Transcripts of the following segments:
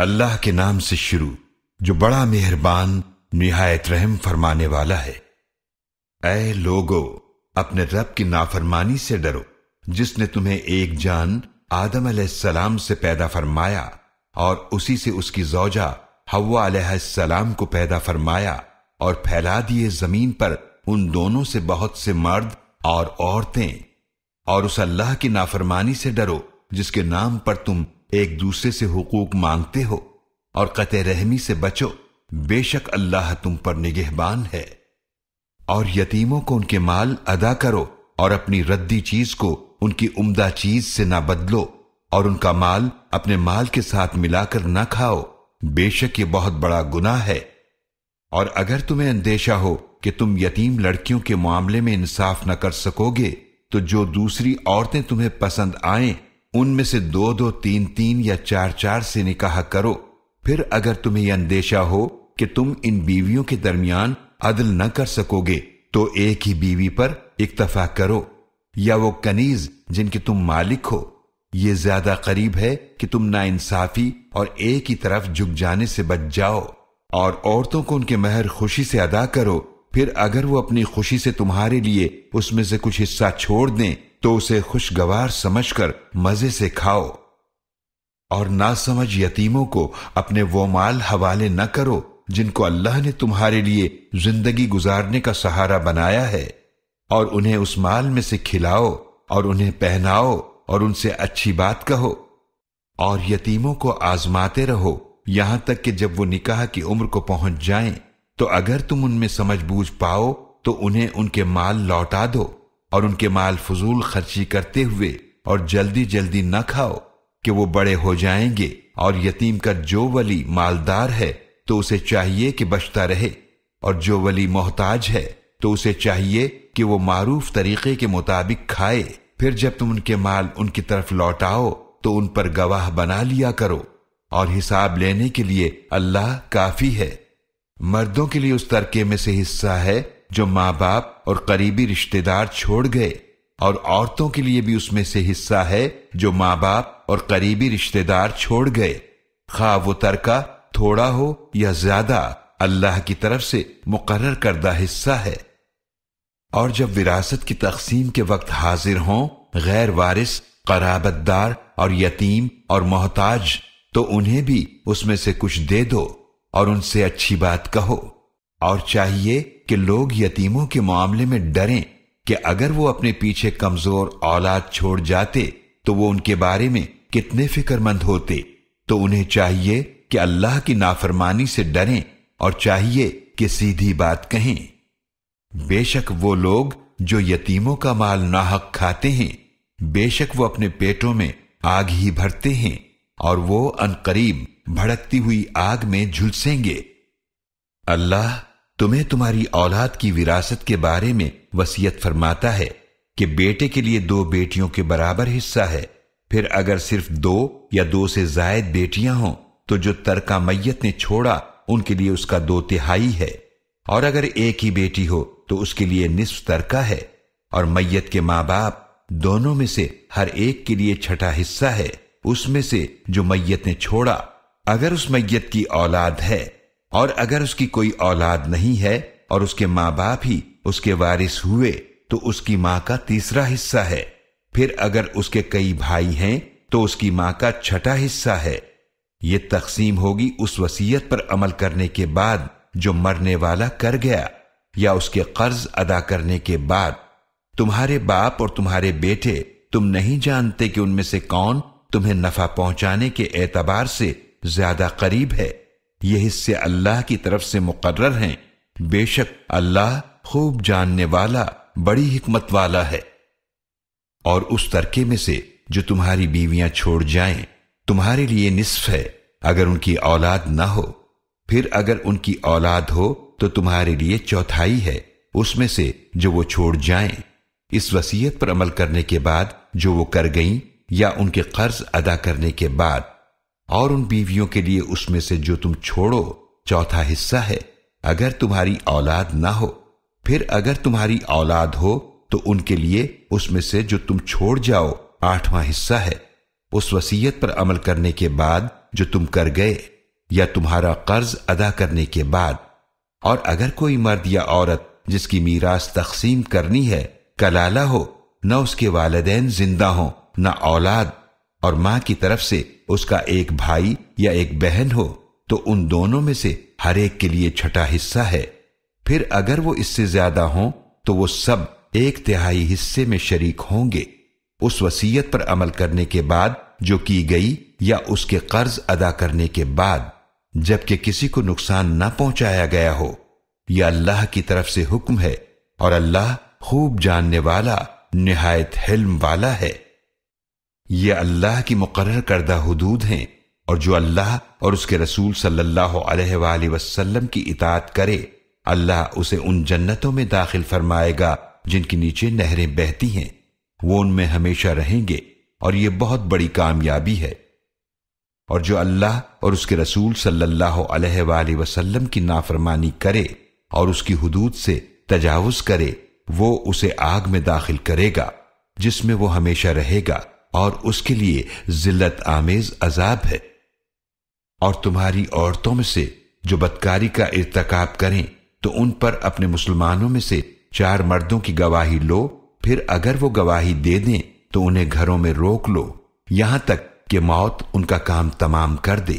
अल्लाह के नाम से शुरू जो बड़ा मेहरबान निहायत रहम फरमाने वाला है ऐ लोगो अपने रब की नाफरमानी से डरो जिसने तुम्हें एक जान आदम सलाम से पैदा फरमाया और उसी से उसकी जौजा हवा सलाम को पैदा फरमाया और फैला दिए जमीन पर उन दोनों से बहुत से मर्द और औरतें और उस अल्लाह की नाफरमानी से डरो जिसके नाम पर तुम एक दूसरे से हुकूक मांगते हो और कत रहमी से बचो बेशक अल्लाह तुम पर निगहबान है और यतीमों को उनके माल अदा करो और अपनी रद्दी चीज को उनकी उम्दा चीज से ना बदलो और उनका माल अपने माल के साथ मिलाकर ना खाओ बेशक ये बहुत बड़ा गुना है और अगर तुम्हें अंदेशा हो कि तुम यतीम लड़कियों के मामले में इंसाफ न कर सकोगे तो जो दूसरी औरतें तुम्हें पसंद आएं उनमें से दो दो तीन तीन या चार चार से निकाह करो फिर अगर तुम्हें यह अंदेशा हो कि तुम इन बीवियों के दरमियान अदल न कर सकोगे तो एक ही बीवी पर इक्तफा करो या वो कनीज जिनके तुम मालिक हो ये ज्यादा करीब है कि तुम ना इंसाफी और एक ही तरफ झुक जाने से बच जाओ और औरतों को उनके महर खुशी से अदा करो फिर अगर वो अपनी खुशी से तुम्हारे लिए उसमें से कुछ हिस्सा छोड़ दें तो उसे खुशगवार समझकर मजे से खाओ और नासमझ यतीमों को अपने वो माल हवाले न करो जिनको अल्लाह ने तुम्हारे लिए जिंदगी गुजारने का सहारा बनाया है और उन्हें उस माल में से खिलाओ और उन्हें पहनाओ और उनसे अच्छी बात कहो और यतीमों को आजमाते रहो यहां तक कि जब वो निकाह की उम्र को पहुंच जाएं, तो अगर तुम उनमें समझ बूझ पाओ तो उन्हें उनके माल लौटा दो और उनके माल फजूल खर्ची करते हुए और जल्दी जल्दी न खाओ कि वो बड़े हो जाएंगे और यतीम का जो वली मालदार है तो उसे चाहिए कि बचता रहे और जो वली मोहताज है तो उसे चाहिए कि वो मारूफ तरीके के मुताबिक खाए फिर जब तुम उनके माल उनकी तरफ लौटाओ तो उन पर गवाह बना लिया करो और हिसाब लेने के लिए अल्लाह काफी है मर्दों के लिए उस तरके में से हिस्सा है जो माँ बाप और करीबी रिश्तेदार छोड़ गए और औरतों के लिए भी उसमें से हिस्सा है जो माँ बाप और करीबी रिश्तेदार छोड़ गए खा वो तरका थोड़ा हो या ज्यादा अल्लाह की तरफ से मुकर करदा हिस्सा है और जब विरासत की तकसीम के वक्त हाजिर हों गैर वारिस कराबतदार और यतीम और मोहताज तो उन्हें भी उसमें से कुछ दे दो और उनसे अच्छी बात कहो और चाहिए कि लोग यतीमों के मामले में डरें कि अगर वो अपने पीछे कमजोर औलाद छोड़ जाते तो वो उनके बारे में कितने फिक्रमंद होते तो उन्हें चाहिए कि अल्लाह की नाफरमानी से डरें और चाहिए कि सीधी बात कहें बेशक वो लोग जो यतीमों का माल नाहक खाते हैं बेशक वो अपने पेटों में आग ही भरते हैं और वो अनकरीब भड़कती हुई आग में झुलसेंगे अल्लाह तुम्हें तुम्हारी औलाद की विरासत के बारे में वसीयत फरमाता है कि बेटे के लिए दो बेटियों के बराबर हिस्सा है फिर अगर सिर्फ दो या दो से जायद बेटियां हों तो जो तरका मैयत ने छोड़ा उनके लिए उसका दो तिहाई है और अगर एक ही बेटी हो तो उसके लिए निस्फ तरका है और मैयत के माँ बाप दोनों में से हर एक के लिए छठा हिस्सा है उसमें से जो मैयत ने छोड़ा अगर उस मैयत की औलाद है और अगर उसकी कोई औलाद नहीं है और उसके माँ बाप ही उसके वारिस हुए तो उसकी माँ का तीसरा हिस्सा है फिर अगर उसके कई भाई हैं तो उसकी माँ का छठा हिस्सा है ये तकसीम होगी उस वसीयत पर अमल करने के बाद जो मरने वाला कर गया या उसके कर्ज अदा करने के बाद तुम्हारे बाप और तुम्हारे बेटे तुम नहीं जानते कि उनमें से कौन तुम्हें नफा पहुंचाने के एतबार से ज्यादा करीब है ये हिस्से अल्लाह की तरफ से मुकर्र हैं बेशक अल्लाह खूब जानने वाला बड़ी हिकमत वाला है और उस तरके में से जो तुम्हारी बीवियां छोड़ जाएं तुम्हारे लिए निसफ है अगर उनकी औलाद ना हो फिर अगर उनकी औलाद हो तो तुम्हारे लिए चौथाई है उसमें से जो वो छोड़ जाएं इस वसीयत पर अमल करने के बाद जो वो कर गईं या उनके कर्ज अदा करने के बाद और उन बीवियों के लिए उसमें से जो तुम छोड़ो चौथा हिस्सा है अगर तुम्हारी औलाद ना हो फिर अगर तुम्हारी औलाद हो तो उनके लिए उसमें से जो तुम छोड़ जाओ आठवां हिस्सा है उस वसीयत पर अमल करने के बाद जो तुम कर गए या तुम्हारा कर्ज अदा करने के बाद और अगर कोई मर्द या औरत जिसकी मीरास तकसीम करनी है कलाला हो न उसके वालदेन जिंदा हो न औलाद और मां की तरफ से उसका एक भाई या एक बहन हो तो उन दोनों में से हर एक के लिए छठा हिस्सा है फिर अगर वो इससे ज्यादा हो तो वो सब एक तिहाई हिस्से में शरीक होंगे उस वसीयत पर अमल करने के बाद जो की गई या उसके कर्ज अदा करने के बाद जबकि किसी को नुकसान ना पहुंचाया गया हो यह अल्लाह की तरफ से हुक्म है और अल्लाह खूब जानने वाला निहायत हिल्म वाला है ये अल्लाह की मुकर करदा हदूद हैं और जो अल्लाह और उसके रसूल सल्लल्लाहु अलैहि वसल्लम की इतात करे अल्लाह उसे उन जन्नतों में दाखिल फरमाएगा जिनके नीचे नहरें बहती हैं वो उनमें हमेशा रहेंगे और ये बहुत बड़ी कामयाबी है और जो अल्लाह और उसके रसूल सल्लल्लाहु अलैहि वसल्लम की नाफरमानी करे और उसकी हदूद से तजावज करे वो उसे आग में दाखिल करेगा जिसमें वो हमेशा रहेगा और उसके लिए जिल्लत आमेज अजाब है और तुम्हारी औरतों में से जो बदकारी का इरतकाब करें तो उन पर अपने मुसलमानों में से चार मर्दों की गवाही लो फिर अगर वो गवाही दे दें तो उन्हें घरों में रोक लो यहां तक कि मौत उनका काम तमाम कर दे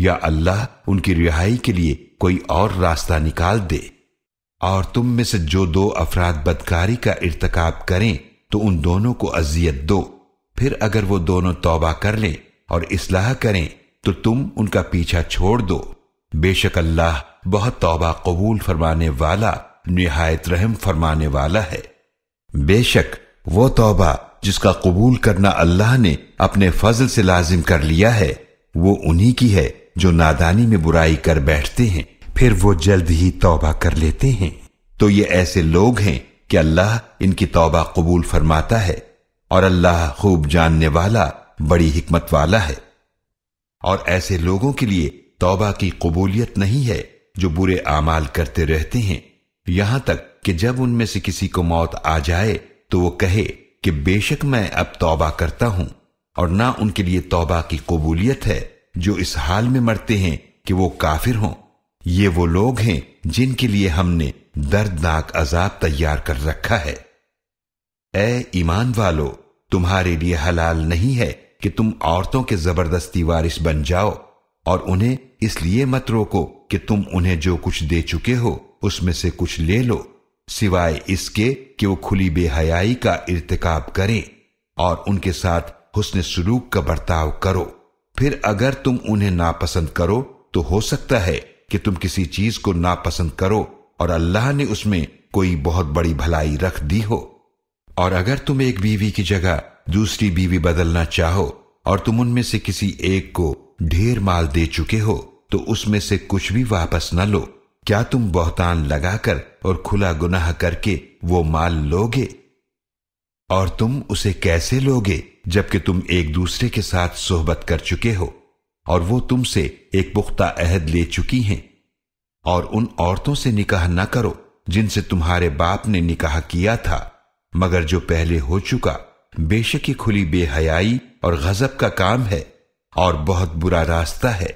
या अल्लाह उनकी रिहाई के लिए कोई और रास्ता निकाल दे और तुम में से जो दो अफराद बदकारी का इरतकाब करें तो उन दोनों को अजियत दो फिर अगर वो दोनों तौबा कर लें और इसलाह करें तो तुम उनका पीछा छोड़ दो बेशक अल्लाह बहुत तौबा कबूल फरमाने वाला निहायत रहम फरमाने वाला है बेशक वो तौबा जिसका कबूल करना अल्लाह ने अपने फजल से लाजिम कर लिया है वो उन्हीं की है जो नादानी में बुराई कर बैठते हैं फिर वो जल्द ही तौबा कर लेते हैं तो ये ऐसे लोग हैं कि अल्लाह इनकी तौबा कबूल फरमाता है और अल्लाह खूब जानने वाला बड़ी हिकमत वाला है और ऐसे लोगों के लिए तौबा की कबूलियत नहीं है जो बुरे आमाल करते रहते हैं यहां तक कि जब उनमें से किसी को मौत आ जाए तो वो कहे कि बेशक मैं अब तौबा करता हूं और ना उनके लिए तौबा की कबूलियत है जो इस हाल में मरते हैं कि वो काफिर हों ये वो लोग हैं जिनके लिए हमने दर्दनाक अजाब तैयार कर रखा है ए ईमान वालो तुम्हारे लिए हलाल नहीं है कि तुम औरतों के जबरदस्ती वारिस बन जाओ और उन्हें इसलिए मत रोको कि तुम उन्हें जो कुछ दे चुके हो उसमें से कुछ ले लो सिवाय इसके कि वो खुली बेहयाई का इरतकाब करें और उनके साथ हुस्न सलूक का बर्ताव करो फिर अगर तुम उन्हें नापसंद करो तो हो सकता है कि तुम किसी चीज को नापसंद करो और अल्लाह ने उसमें कोई बहुत बड़ी भलाई रख दी हो और अगर तुम एक बीवी की जगह दूसरी बीवी बदलना चाहो और तुम उनमें से किसी एक को ढेर माल दे चुके हो तो उसमें से कुछ भी वापस न लो क्या तुम बहुतान लगाकर और खुला गुनाह करके वो माल लोगे और तुम उसे कैसे लोगे जबकि तुम एक दूसरे के साथ सोहबत कर चुके हो और वो तुमसे एक पुख्ता अहद ले चुकी हैं और उन औरतों से निकाह न करो जिनसे तुम्हारे बाप ने निकाह किया था मगर जो पहले हो चुका बेशक ही खुली बेहयाई और गजब का काम है और बहुत बुरा रास्ता है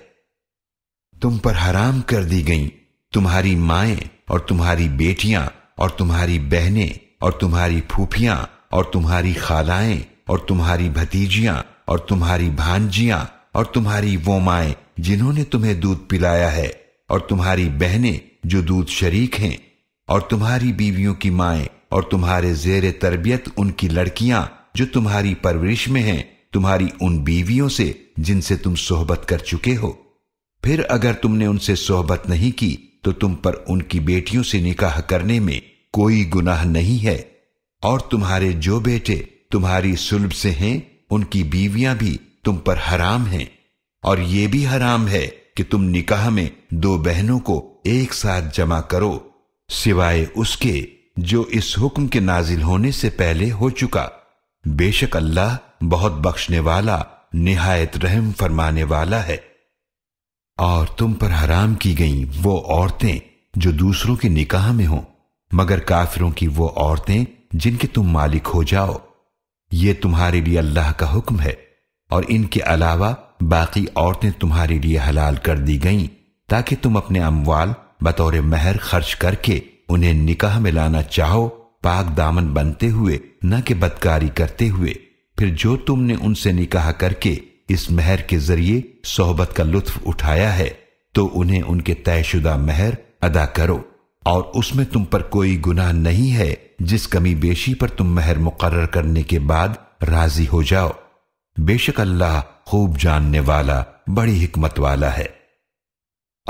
तुम पर हराम कर दी गई तुम्हारी माए और तुम्हारी बेटियां और तुम्हारी बहनें और तुम्हारी फूफियां और तुम्हारी खालाएं और तुम्हारी भतीजियां और तुम्हारी भांजियां और तुम्हारी वो माए जिन्होंने तुम्हें दूध पिलाया है और तुम्हारी बहनें जो दूध शरीक हैं और तुम्हारी बीवियों की माएं और तुम्हारे जेर तरबियत उनकी लड़कियां जो तुम्हारी परवरिश में हैं तुम्हारी उन बीवियों से जिनसे तुम सोहबत कर चुके हो फिर अगर तुमने उनसे सोहबत नहीं की तो तुम पर उनकी बेटियों से निकाह करने में कोई गुनाह नहीं है और तुम्हारे जो बेटे तुम्हारी सुलभ से हैं उनकी बीवियां भी तुम पर हराम हैं और ये भी हराम है कि तुम निकाह में दो बहनों को एक साथ जमा करो सिवाय उसके जो इस हुक्म के नाजिल होने से पहले हो चुका बेशक अल्लाह बहुत बख्शने वाला निहायत रहम फरमाने वाला है और तुम पर हराम की गई वो औरतें जो दूसरों के निकाह में हों मगर काफिरों की वो औरतें जिनके तुम मालिक हो जाओ ये तुम्हारे लिए अल्लाह का हुक्म है और इनके अलावा बाकी औरतें तुम्हारे लिए हलाल कर दी गईं ताकि तुम अपने अमवाल बतौर महर खर्च करके उन्हें निकाह में लाना चाहो पाक दामन बनते हुए न कि बदकारी करते हुए फिर जो तुमने उनसे निकाह करके इस महर के जरिए सोहबत का लुत्फ उठाया है तो उन्हें उनके तयशुदा महर अदा करो और उसमें तुम पर कोई गुनाह नहीं है जिस कमी बेशी पर तुम महर मुकर करने के बाद राजी हो जाओ बेशक अल्लाह खूब जानने वाला बड़ी हिकमत वाला है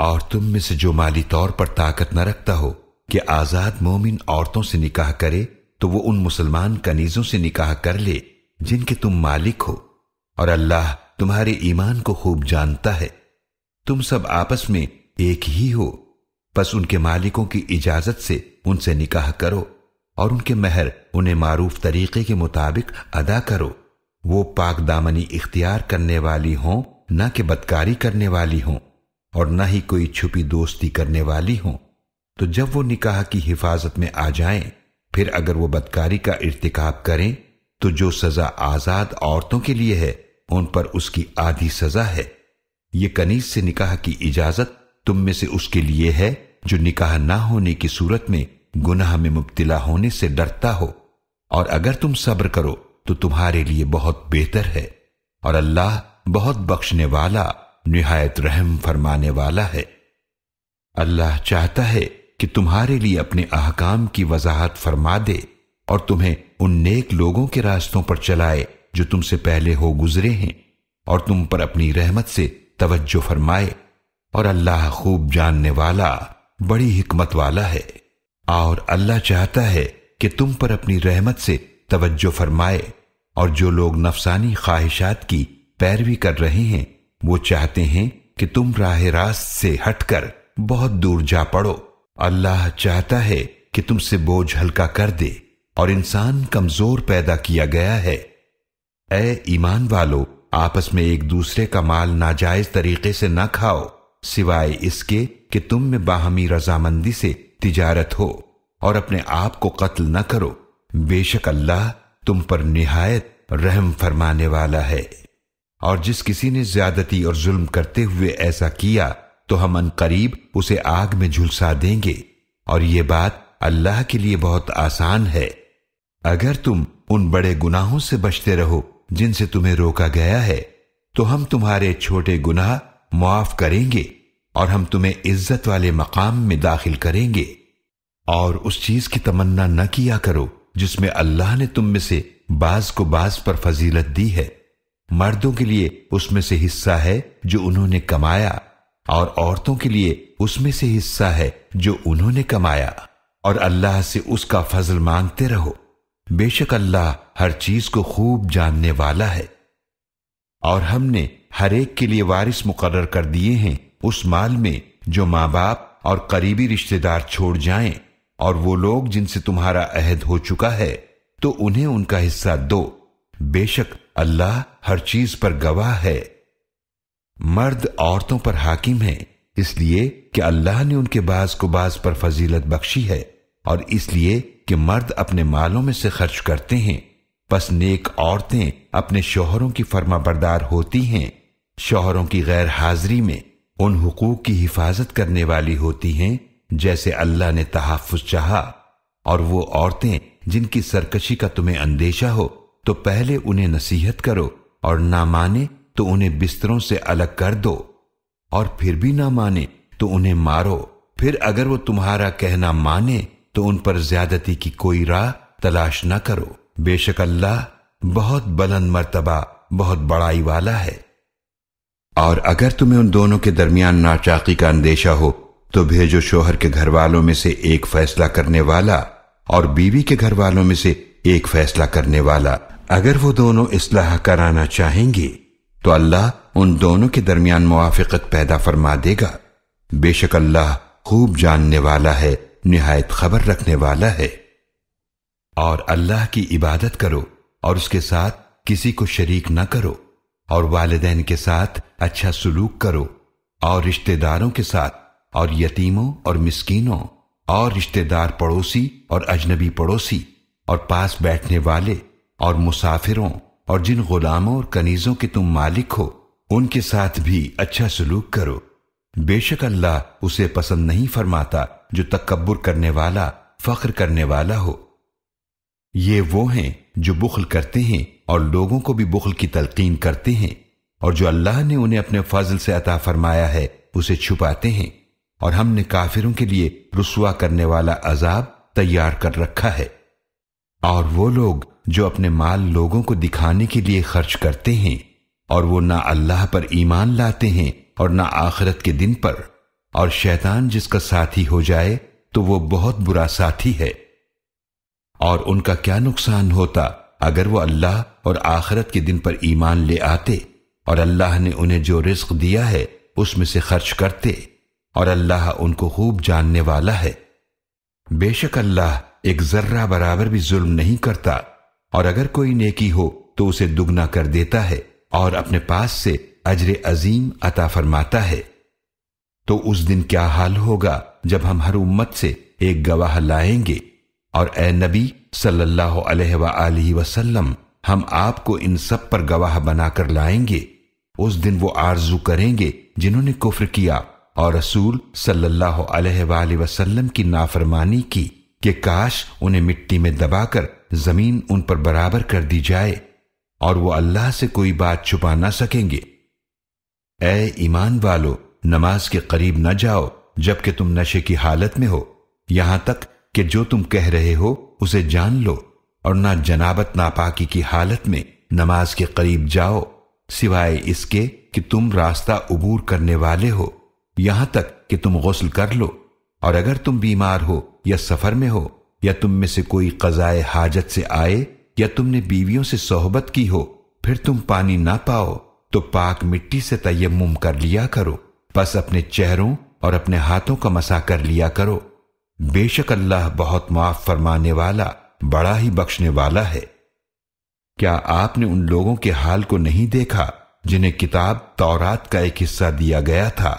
और तुम में से जो माली तौर पर ताकत न रखता हो कि आजाद मोमिन औरतों से निकाह करे तो वो उन मुसलमान कनीजों से निकाह कर ले जिनके तुम मालिक हो और अल्लाह तुम्हारे ईमान को खूब जानता है तुम सब आपस में एक ही हो बस उनके मालिकों की इजाजत से उनसे निकाह करो और उनके महर उन्हें मारूफ तरीके के मुताबिक अदा करो वो पाक दामनी इख्तियार करने वाली हों ना कि बदकारी करने वाली हों और ना ही कोई छुपी दोस्ती करने वाली हों तो जब वो निकाह की हिफाजत में आ जाएं, फिर अगर वो बदकारी का इर्तिकाब करें तो जो सजा आजाद औरतों के लिए है उन पर उसकी आधी सजा है ये कनीज से निकाह की इजाजत तुम में से उसके लिए है जो निकाह ना होने की सूरत में गुनाह में मुब्तला होने से डरता हो और अगर तुम सब्र करो तो तुम्हारे लिए बहुत बेहतर है और अल्लाह बहुत बख्शने वाला निहायत रहम फरमाने वाला है अल्लाह चाहता है कि तुम्हारे लिए अपने अहकाम की वजाहत फरमा दे और तुम्हें उन नेक लोगों के रास्तों पर चलाए जो तुमसे पहले हो गुजरे हैं और तुम पर अपनी रहमत से तवज्जो फरमाए और अल्लाह खूब जानने वाला बड़ी हिकमत वाला है और अल्लाह चाहता है कि तुम पर अपनी रहमत से तवज्जो फरमाए और जो लोग नफसानी ख्वाहिशात की पैरवी कर रहे हैं वो चाहते हैं कि तुम राह रास्त से हटकर बहुत दूर जा पड़ो अल्लाह चाहता है कि तुमसे बोझ हल्का कर दे और इंसान कमजोर पैदा किया गया है ऐ ईमान वालो आपस में एक दूसरे का माल नाजायज तरीके से ना खाओ सिवाय इसके कि तुम में बाहमी रजामंदी से तिजारत हो और अपने आप को कत्ल न करो बेशक अल्लाह तुम पर निहायत रहम फरमाने वाला है और जिस किसी ने ज्यादती और जुल्म करते हुए ऐसा किया तो हम अनकरीब उसे आग में झुलसा देंगे और ये बात अल्लाह के लिए बहुत आसान है अगर तुम उन बड़े गुनाहों से बचते रहो जिनसे तुम्हें रोका गया है तो हम तुम्हारे छोटे गुनाह मुआफ करेंगे और हम तुम्हें इज्जत वाले मकाम में दाखिल करेंगे और उस चीज की तमन्ना न किया करो जिसमें अल्लाह ने तुम में से बाज को बाज पर फजीलत दी है मर्दों के लिए उसमें से हिस्सा है जो उन्होंने कमाया और औरतों के लिए उसमें से हिस्सा है जो उन्होंने कमाया और अल्लाह से उसका फजल मांगते रहो बेशक अल्लाह हर चीज को खूब जानने वाला है और हमने हर एक के लिए वारिस मुकर कर दिए हैं उस माल में जो माँ बाप और करीबी रिश्तेदार छोड़ जाएं और वो लोग जिनसे तुम्हारा अहद हो चुका है तो उन्हें उनका हिस्सा दो बेशक अल्लाह हर चीज पर गवाह है मर्द औरतों पर हाकिम है इसलिए कि अल्लाह ने उनके बाज को बाज पर फजीलत बख्शी है और इसलिए कि मर्द अपने मालों में से खर्च करते हैं बस नेक औरतें अपने शोहरों की फर्मा बरदार होती हैं शोहरों की गैर हाजिरी में उन हकूक की हिफाजत करने वाली होती हैं जैसे अल्लाह ने तहफुज चाह और वो औरतें जिनकी सरकशी का तुम्हें अंदेशा हो तो पहले उन्हें नसीहत करो और ना माने तो उन्हें बिस्तरों से अलग कर दो और फिर भी ना माने तो उन्हें मारो फिर अगर वो तुम्हारा कहना माने तो उन पर ज्यादती की कोई राह तलाश ना करो बेशक अल्लाह बहुत बुलंद मर्तबा बहुत बड़ाई वाला है और अगर तुम्हें उन दोनों के दरमियान नाचाकी का अंदेशा हो तो भेजो शोहर के घर वालों में से एक फैसला करने वाला और बीवी के घर वालों में से एक फैसला करने वाला अगर वो दोनों इसलाह कराना चाहेंगे तो अल्लाह उन दोनों के दरमियान मुआफ़त पैदा फरमा देगा बेशक अल्लाह खूब जानने वाला है निहायत खबर रखने वाला है और अल्लाह की इबादत करो और उसके साथ किसी को शरीक न करो और वालदेन के साथ अच्छा सलूक करो और रिश्तेदारों के साथ और यतीमों और मिसकीनों और रिश्तेदार पड़ोसी और अजनबी पड़ोसी और पास बैठने वाले और मुसाफिरों और जिन गुलामों और कनीजों के तुम मालिक हो उनके साथ भी अच्छा सलूक करो बेशक अल्लाह उसे पसंद नहीं फरमाता जो तकबर करने वाला फख्र करने वाला हो ये वो हैं जो बुखल करते हैं और लोगों को भी बुखल की तलकीन करते हैं और जो अल्लाह ने उन्हें अपने फजल से अता फरमाया है उसे छुपाते हैं और हमने काफिरों के लिए रसुआ करने वाला अजाब तैयार कर रखा है और वो लोग जो अपने माल लोगों को दिखाने के लिए खर्च करते हैं और वो ना अल्लाह पर ईमान लाते हैं और ना आखिरत के दिन पर और शैतान जिसका साथी हो जाए तो वो बहुत बुरा साथी है और उनका क्या नुकसान होता अगर वो अल्लाह और आखिरत के दिन पर ईमान ले आते और अल्लाह ने उन्हें जो रिस्क दिया है उसमें से खर्च करते और अल्लाह उनको खूब जानने वाला है बेशक अल्लाह एक जर्रा बराबर भी जुल्म नहीं करता और अगर कोई नेकी हो तो उसे दुगना कर देता है और अपने पास से अजरे अजीम अता फरमाता है तो उस दिन क्या हाल होगा जब हम हर उम्मत से एक गवाह लाएंगे और ए नबी सल्लल्लाहु अलैहि वसल्लम हम आपको इन सब पर गवाह बनाकर लाएंगे उस दिन वो आरजू करेंगे जिन्होंने कुफ्र किया और रसूल सल्लल्लाहु अलैहि वसल्लम की नाफरमानी की कि काश उन्हें मिट्टी में दबाकर जमीन उन पर बराबर कर दी जाए और वो अल्लाह से कोई बात छुपा ना सकेंगे ए ईमान वालो नमाज के करीब न जाओ जबकि तुम नशे की हालत में हो यहां तक कि जो तुम कह रहे हो उसे जान लो और ना जनाबत नापाकी की हालत में नमाज के करीब जाओ सिवाय इसके कि तुम रास्ता उबूर करने वाले हो यहां तक कि तुम गसल कर लो और अगर तुम बीमार हो या सफर में हो या तुम में से कोई कजाए हाजत से आए या तुमने बीवियों से सोहबत की हो फिर तुम पानी ना पाओ तो पाक मिट्टी से तयम कर लिया करो बस अपने चेहरों और अपने हाथों का मसा कर लिया करो बेशक अल्लाह बहुत माफ फरमाने वाला बड़ा ही बख्शने वाला है क्या आपने उन लोगों के हाल को नहीं देखा जिन्हें किताब तौरात का एक हिस्सा दिया गया था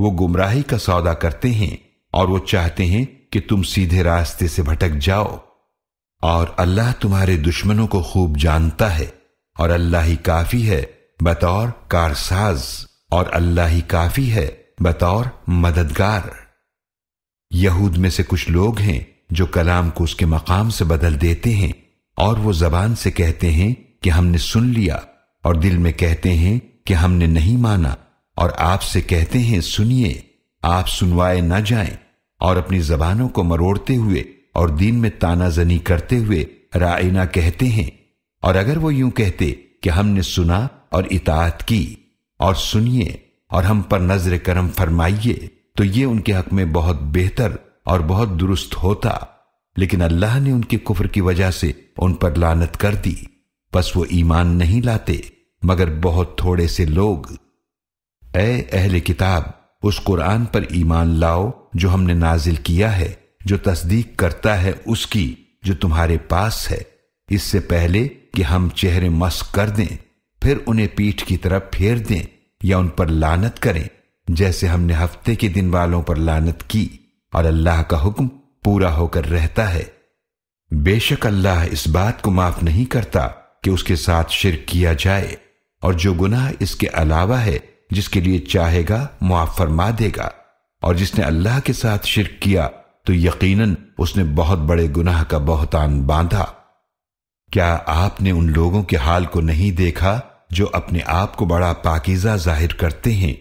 वो गुमराही का सौदा करते हैं और वो चाहते हैं कि तुम सीधे रास्ते से भटक जाओ और अल्लाह तुम्हारे दुश्मनों को खूब जानता है और अल्लाह ही काफी है बतौर कारसाज और अल्लाह ही काफी है बतौर मददगार यहूद में से कुछ लोग हैं जो कलाम को उसके मकाम से बदल देते हैं और वो जबान से कहते हैं कि हमने सुन लिया और दिल में कहते हैं कि हमने नहीं माना और आपसे कहते हैं सुनिए आप सुनवाए ना जाएं और अपनी जबानों को मरोड़ते हुए और दीन में तानाजनी करते हुए राइना कहते हैं और अगर वो यूं कहते कि हमने सुना और इतात की और सुनिए और हम पर नजर करम फरमाइए तो ये उनके हक में बहुत बेहतर और बहुत दुरुस्त होता लेकिन अल्लाह ने उनके कुफर की वजह से उन पर लानत कर दी बस वो ईमान नहीं लाते मगर बहुत थोड़े से लोग ए अहले किताब उस कुरान पर ईमान लाओ जो हमने नाजिल किया है जो तस्दीक करता है उसकी जो तुम्हारे पास है इससे पहले कि हम चेहरे मस्क कर दें फिर उन्हें पीठ की तरफ फेर दें या उन पर लानत करें जैसे हमने हफ्ते के दिन वालों पर लानत की और अल्लाह का हुक्म पूरा होकर रहता है बेशक अल्लाह इस बात को माफ नहीं करता कि उसके साथ शिर किया जाए और जो गुनाह इसके अलावा है जिसके लिए चाहेगा मुआफ फरमा देगा और जिसने अल्लाह के साथ शिरक किया तो यकीनन उसने बहुत बड़े गुनाह का बहुतान बांधा क्या आपने उन लोगों के हाल को नहीं देखा जो अपने आप को बड़ा पाकिजा जाहिर करते हैं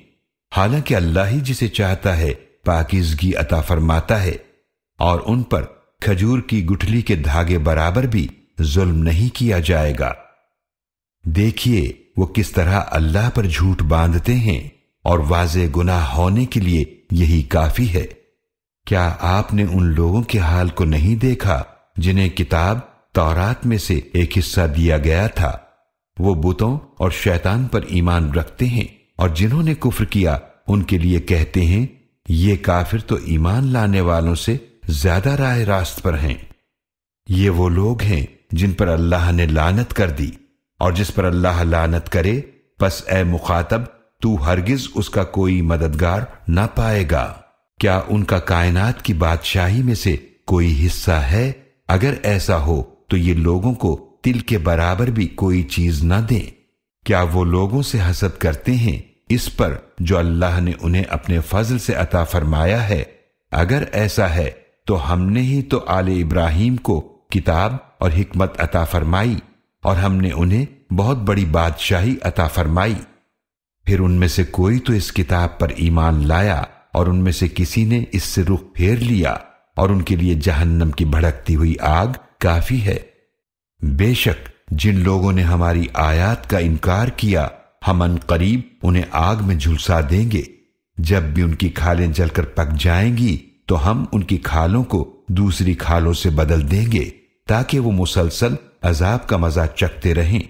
हालांकि अल्लाह ही जिसे चाहता है पाकिजगी अता फरमाता है और उन पर खजूर की गुठली के धागे बराबर भी जुल्म नहीं किया जाएगा देखिए वो किस तरह अल्लाह पर झूठ बांधते हैं और वाजे गुनाह होने के लिए यही काफी है क्या आपने उन लोगों के हाल को नहीं देखा जिन्हें किताब तौरात में से एक हिस्सा दिया गया था वो बुतों और शैतान पर ईमान रखते हैं और जिन्होंने कुफर किया उनके लिए कहते हैं ये काफिर तो ईमान लाने वालों से ज्यादा राय रास्त पर हैं ये वो लोग हैं जिन पर अल्लाह ने लानत कर दी और जिस पर अल्लाह लानत करे बस ए मुखातब तू हरगिज उसका कोई मददगार ना पाएगा क्या उनका कायनात की बादशाही में से कोई हिस्सा है अगर ऐसा हो तो ये लोगों को तिल के बराबर भी कोई चीज ना दे क्या वो लोगों से हसद करते हैं इस पर जो अल्लाह ने उन्हें अपने फजल से अता फरमाया है अगर ऐसा है तो हमने ही तो आले इब्राहिम को किताब और हिकमत अता फरमाई और हमने उन्हें बहुत बड़ी बादशाही अता फरमाई फिर उनमें से कोई तो इस किताब पर ईमान लाया और उनमें से किसी ने इससे रुख फेर लिया और उनके लिए जहन्नम की भड़कती हुई आग काफी है बेशक जिन लोगों ने हमारी आयात का इनकार किया हम अन करीब उन्हें आग में झुलसा देंगे जब भी उनकी खालें जलकर पक जाएंगी तो हम उनकी खालों को दूसरी खालों से बदल देंगे ताकि वो मुसलसल अजाब का मजा चखते रहें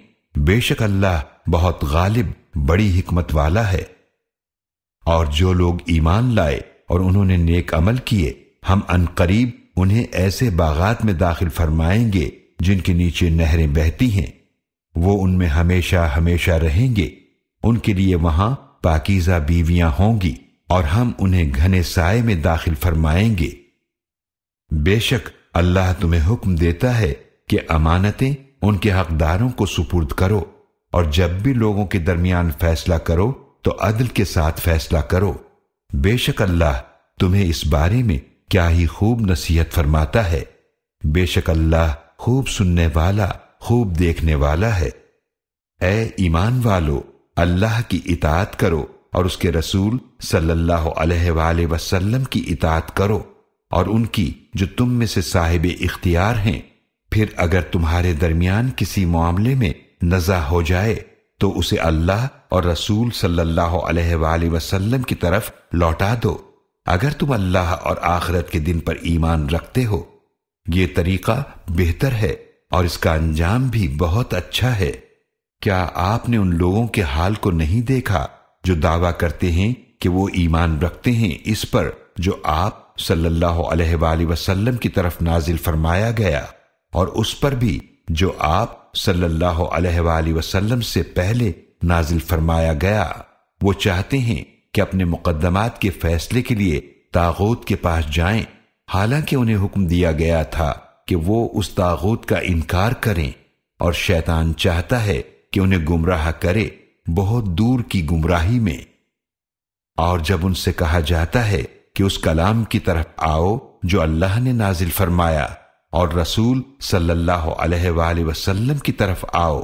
बेशक अल्लाह बहुत गालिब बड़ी हिकमत वाला है और जो लोग ईमान लाए और उन्होंने नेक अमल किए हम अनकरीब उन्हें ऐसे बागात में दाखिल फरमाएंगे जिनके नीचे नहरें बहती हैं वो उनमें हमेशा हमेशा रहेंगे उनके लिए वहां पाकिजा बीवियां होंगी और हम उन्हें घने साय में दाखिल फरमाएंगे बेशक अल्लाह तुम्हें हुक्म देता है कि अमानतें उनके हकदारों को सुपुर्द करो और जब भी लोगों के दरमियान फैसला करो तो अदल के साथ फैसला करो बेशक अल्लाह तुम्हें इस बारे में क्या ही खूब नसीहत फरमाता है बेशक अल्लाह खूब सुनने वाला खूब देखने वाला है ए ईमान वालो अल्लाह की इतात करो और उसके रसूल सल्लल्लाहु अलैहि वसल्लम की इतात करो और उनकी जो तुम में से साहिब इख्तियार हैं फिर अगर तुम्हारे दरमियान किसी मामले में नजा हो जाए तो उसे अल्लाह और रसूल सल्लल्लाहु अलैहि वसल्लम की तरफ लौटा दो अगर तुम अल्लाह और आखरत के दिन पर ईमान रखते हो ये तरीका बेहतर है और इसका अंजाम भी बहुत अच्छा है क्या आपने उन लोगों के हाल को नहीं देखा जो दावा करते हैं कि वो ईमान रखते हैं इस पर जो आप सल्लल्लाहु अलैहि वसल्लम की तरफ नाजिल फरमाया गया और उस पर भी जो आप सल्लल्लाहु अलैहि वसल्लम से पहले नाजिल फरमाया गया वो चाहते हैं कि अपने मुकदमात के फैसले के लिए तागोत के पास जाएं हालांकि उन्हें हुक्म दिया गया था कि वो उस तागोत का इनकार करें और शैतान चाहता है कि उन्हें गुमराह करे बहुत दूर की गुमराही में और जब उनसे कहा जाता है कि उस कलाम की तरफ आओ जो अल्लाह ने नाजिल फरमाया और रसूल सल्लल्लाहु अलैहि वसल्लम की तरफ आओ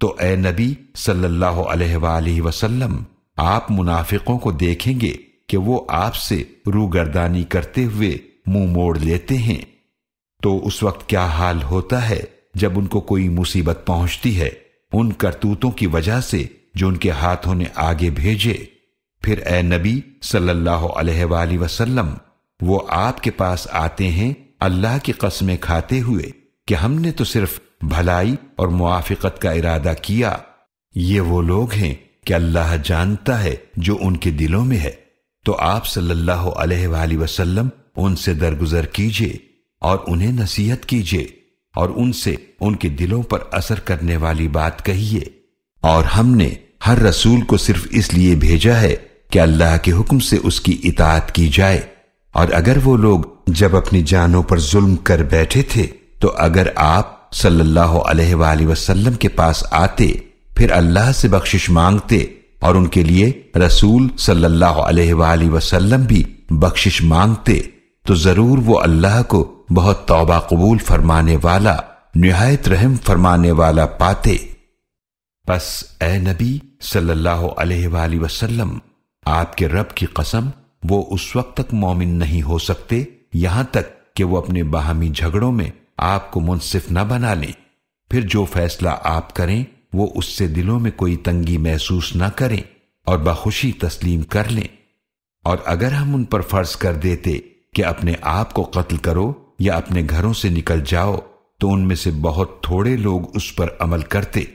तो ए नबी सल्लल्लाहु अलैहि वसल्लम आप मुनाफिकों को देखेंगे कि वो आपसे रूगर्दानी करते हुए मुंह मोड़ लेते हैं तो उस वक्त क्या हाल होता है जब उनको कोई मुसीबत पहुंचती है उन करतूतों की वजह से जो उनके हाथों ने आगे भेजे फिर ए नबी सल्लल्लाहु अलैहि वसल्लम वो आपके पास आते हैं अल्लाह की कस्में खाते हुए कि हमने तो सिर्फ भलाई और मुआफ़िकत का इरादा किया ये वो लोग हैं कि अल्लाह जानता है जो उनके दिलों में है तो आप सल्लल्लाहु अलैहि वसल्लम उनसे दरगुजर कीजिए और उन्हें नसीहत कीजिए और उनसे उनके दिलों पर असर करने वाली बात कहिए और हमने हर रसूल को सिर्फ इसलिए भेजा है कि अल्लाह के हुक्म से उसकी इतात की जाए और अगर वो लोग जब अपनी जानों पर जुल्म कर बैठे थे तो अगर आप सल्लल्लाहु अलैहि वसल्लम के पास आते फिर अल्लाह से बख्शिश मांगते और उनके लिए रसूल सल्लल्लाहु अलैहि वसल्लम भी बख्शिश मांगते तो जरूर वो अल्लाह को बहुत तौबा कबूल फरमाने वाला निहायत रहम फरमाने वाला पाते बस ए नबी सल्लल्लाहु अलैहि वसल्लम आपके रब की कसम वो उस वक्त तक मोमिन नहीं हो सकते यहां तक कि वो अपने बाहमी झगड़ों में आपको मुनसिफ न बना लें फिर जो फैसला आप करें वो उससे दिलों में कोई तंगी महसूस न करें और बखुशी तस्लीम कर लें और अगर हम उन पर फर्ज कर देते कि अपने आप को कत्ल करो या अपने घरों से निकल जाओ तो उनमें से बहुत थोड़े लोग उस पर अमल करते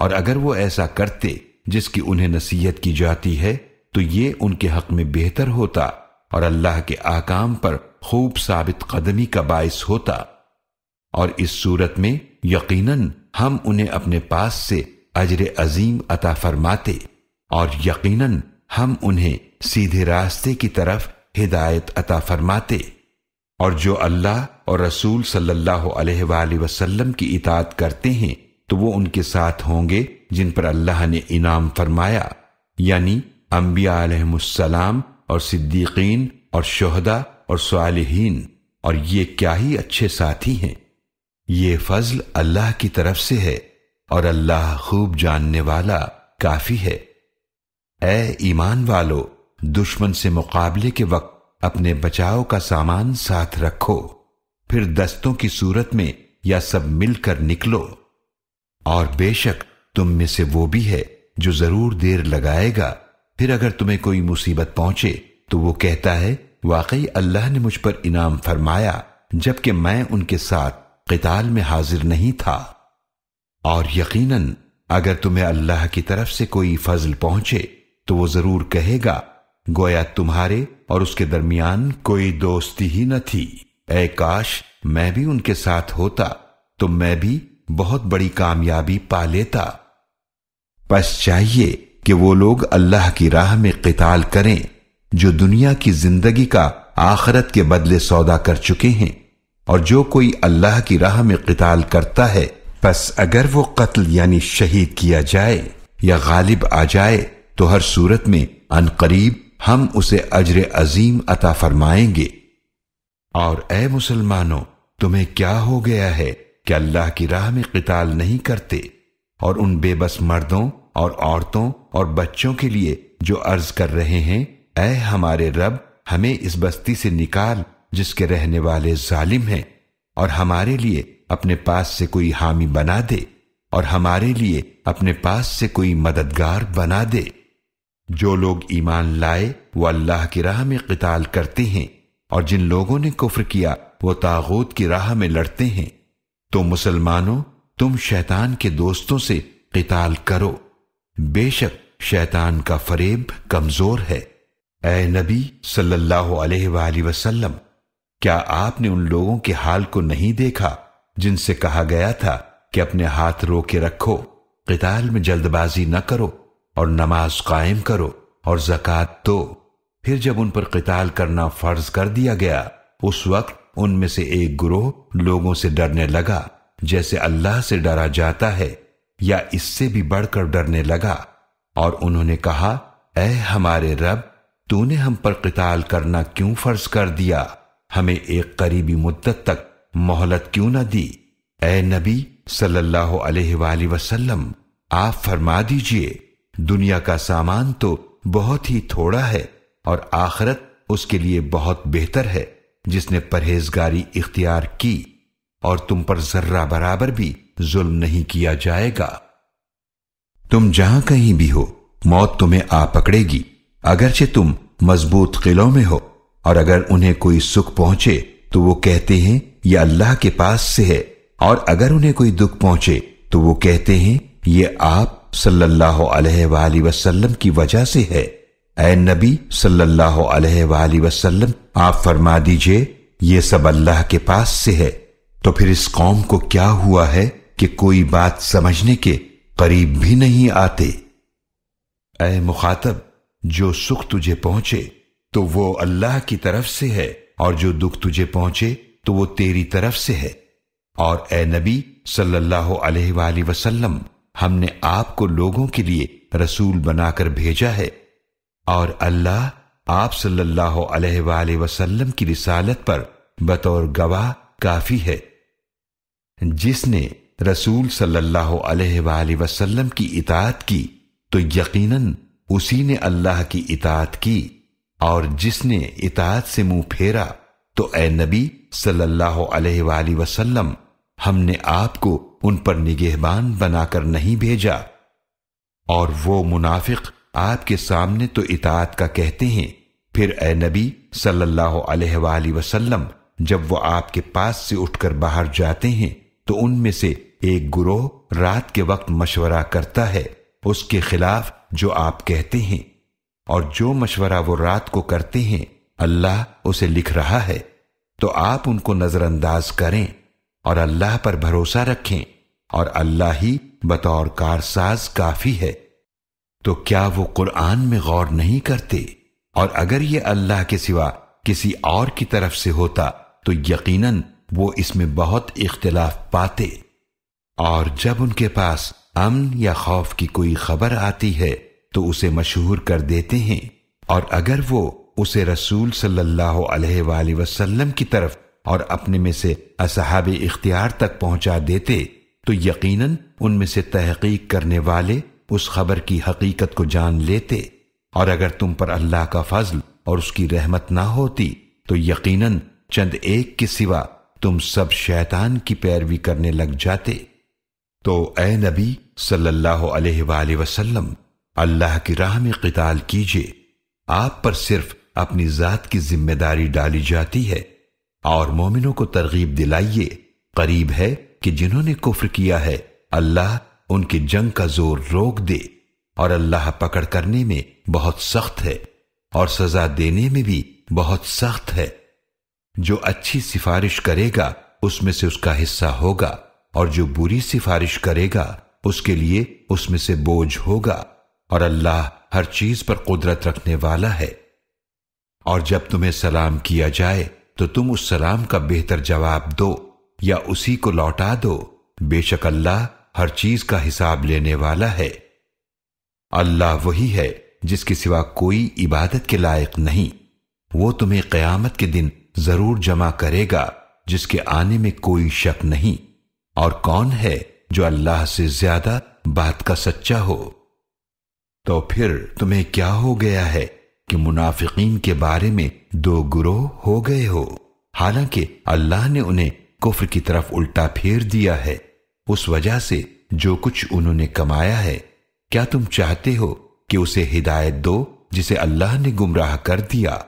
और अगर वो ऐसा करते जिसकी उन्हें नसीहत की जाती है तो ये उनके हक में बेहतर होता और अल्लाह के आकाम पर खूब साबित कदमी का बायस होता और इस सूरत में यकीनन हम उन्हें अपने पास से अजर अजीम अता फरमाते और यकीनन हम उन्हें सीधे रास्ते की तरफ हिदायत अता फरमाते और जो अल्लाह और रसूल सल्लल्लाहु अलैहि वसल्लम की इतात करते हैं तो वो उनके साथ होंगे जिन पर अल्लाह ने इनाम फरमाया यानी अम्बिया और सिद्दीकीन और शहदा और सालिहीन और ये क्या ही अच्छे साथी हैं ये फजल अल्लाह की तरफ से है और अल्लाह खूब जानने वाला काफी है ए ईमान वालो दुश्मन से मुकाबले के वक्त अपने बचाव का सामान साथ रखो फिर दस्तों की सूरत में या सब मिलकर निकलो और बेशक तुम में से वो भी है जो जरूर देर लगाएगा फिर अगर तुम्हें कोई मुसीबत पहुंचे तो वो कहता है वाकई अल्लाह ने मुझ पर इनाम फरमाया जबकि मैं उनके साथ किताल में हाजिर नहीं था और यकीनन अगर तुम्हें अल्लाह की तरफ से कोई फजल पहुंचे तो वो जरूर कहेगा गोया तुम्हारे और उसके दरमियान कोई दोस्ती ही न थी ए काश मैं भी उनके साथ होता तो मैं भी बहुत बड़ी कामयाबी पा लेता बस चाहिए कि वो लोग अल्लाह की राह में किताल करें जो दुनिया की जिंदगी का आखरत के बदले सौदा कर चुके हैं और जो कोई अल्लाह की राह में कताल करता है बस अगर वो कत्ल यानी शहीद किया जाए या गालिब आ जाए तो हर सूरत में अनकरीब हम उसे अजर अजीम अता फरमाएंगे और ए मुसलमानों तुम्हें क्या हो गया है कि अल्लाह की राह में कताल नहीं करते और उन बेबस मर्दों और औरतों और बच्चों के लिए जो अर्ज कर रहे हैं ऐ हमारे रब हमें इस बस्ती से निकाल जिसके रहने वाले जालिम हैं और हमारे लिए अपने पास से कोई हामी बना दे और हमारे लिए अपने पास से कोई मददगार बना दे जो लोग ईमान लाए वो अल्लाह की राह में कताल करते हैं और जिन लोगों ने कुफ्र किया वो तागूत की राह में लड़ते हैं तो मुसलमानों तुम शैतान के दोस्तों से कताल करो बेशक शैतान का फरेब कमजोर है ए नबी सल्लल्लाहु अलैहि वसल्लम क्या आपने उन लोगों के हाल को नहीं देखा जिनसे कहा गया था कि अपने हाथ रो के रखो किताल में जल्दबाजी न करो और नमाज कायम करो और जक़ात दो फिर जब उन पर किताल करना फर्ज कर दिया गया उस वक्त उनमें से एक ग्रोह लोगों से डरने लगा जैसे अल्लाह से डरा जाता है या इससे भी बढ़कर डरने लगा और उन्होंने कहा ए हमारे रब तूने हम पर कताल करना क्यों फर्ज कर दिया हमें एक करीबी मुद्दत तक मोहलत क्यों ना दी ए नबी सल्लल्लाहु अलैहि वसल्लम आप फरमा दीजिए दुनिया का सामान तो बहुत ही थोड़ा है और आखरत उसके लिए बहुत बेहतर है जिसने परहेजगारी इख्तियार की और तुम पर जर्रा बराबर भी जुल्म नहीं किया जाएगा तुम जहां कहीं भी हो मौत तुम्हें आ पकड़ेगी अगरचे तुम मजबूत किलों में हो और अगर उन्हें कोई सुख पहुंचे तो वो कहते हैं ये अल्लाह के पास से है और अगर उन्हें कोई दुख पहुंचे तो वो कहते हैं ये आप सल्लल्लाहु अलैहि वसल्लम की वजह से है ए नबी सल्लल्लाहु अलैहि वसल्लम आप फरमा दीजिए ये सब अल्लाह के पास से है तो फिर इस कौम को क्या हुआ है कि कोई बात समझने के करीब भी नहीं आते ए मुखातब जो सुख तुझे पहुंचे तो वो अल्लाह की तरफ से है और जो दुख तुझे पहुंचे तो वो तेरी तरफ से है और ए नबी सल्लल्लाहु अलैहि वसल्लम हमने आपको लोगों के लिए रसूल बनाकर भेजा है और अल्लाह आप सल्लल्लाहु अलैहि वसल्लम की रिसालत पर बतौर गवाह काफी है जिसने रसूल सल्लल्लाहु अलैहि वसल्लम की इतात की तो यकीनन उसी ने अल्लाह की इतात की और जिसने इतात से मुंह फेरा तो ए नबी सल्लल्लाहु अलैहि वसल्लम हमने आपको उन पर निगहबान बनाकर नहीं भेजा और वो मुनाफिक आपके सामने तो इतात का कहते हैं फिर ए नबी सल्लल्लाहु अलैहि वसल्लम जब वो आपके पास से उठकर बाहर जाते हैं तो उनमें से एक गुरोह रात के वक्त मशवरा करता है उसके खिलाफ जो आप कहते हैं और जो मशवरा वो रात को करते हैं अल्लाह उसे लिख रहा है तो आप उनको नजरअंदाज करें और अल्लाह पर भरोसा रखें और अल्लाह ही बतौर कारसाज काफी है तो क्या वो कुरआन में गौर नहीं करते और अगर ये अल्लाह के सिवा किसी और की तरफ से होता तो यकीनन वो इसमें बहुत इख्तलाफ पाते और जब उनके पास अमन या खौफ की कोई खबर आती है तो उसे मशहूर कर देते हैं और अगर वो उसे रसूल सल्लल्लाहु अलैहि वसल्लम की तरफ और अपने में से असहाब इख्तियार तक पहुंचा देते तो यकीनन उनमें से तहकीक करने वाले उस खबर की हकीकत को जान लेते और अगर तुम पर अल्लाह का फजल और उसकी रहमत ना होती तो यकीनन चंद एक के सिवा तुम सब शैतान की पैरवी करने लग जाते तो ए नबी सल्लल्लाहु अलैहि वसल्लम अल्लाह की राह में कताल कीजिए आप पर सिर्फ अपनी जात की जिम्मेदारी डाली जाती है और मोमिनों को तरगीब दिलाइए करीब है कि जिन्होंने कुफ्र किया है अल्लाह उनकी जंग का जोर रोक दे और अल्लाह पकड़ करने में बहुत सख्त है और सजा देने में भी बहुत सख्त है जो अच्छी सिफारिश करेगा उसमें से उसका हिस्सा होगा और जो बुरी सिफारिश करेगा उसके लिए उसमें से बोझ होगा और अल्लाह हर चीज पर कुदरत रखने वाला है और जब तुम्हें सलाम किया जाए तो तुम उस सलाम का बेहतर जवाब दो या उसी को लौटा दो बेशक अल्लाह हर चीज का हिसाब लेने वाला है अल्लाह वही है जिसके सिवा कोई इबादत के लायक नहीं वो तुम्हें कयामत के दिन जरूर जमा करेगा जिसके आने में कोई शक नहीं और कौन है जो अल्लाह से ज्यादा बात का सच्चा हो तो फिर तुम्हें क्या हो गया है कि मुनाफिकीन के बारे में दो गुरोह हो गए हो हालांकि अल्लाह ने उन्हें कुफर की तरफ उल्टा फेर दिया है उस वजह से जो कुछ उन्होंने कमाया है क्या तुम चाहते हो कि उसे हिदायत दो जिसे अल्लाह ने गुमराह कर दिया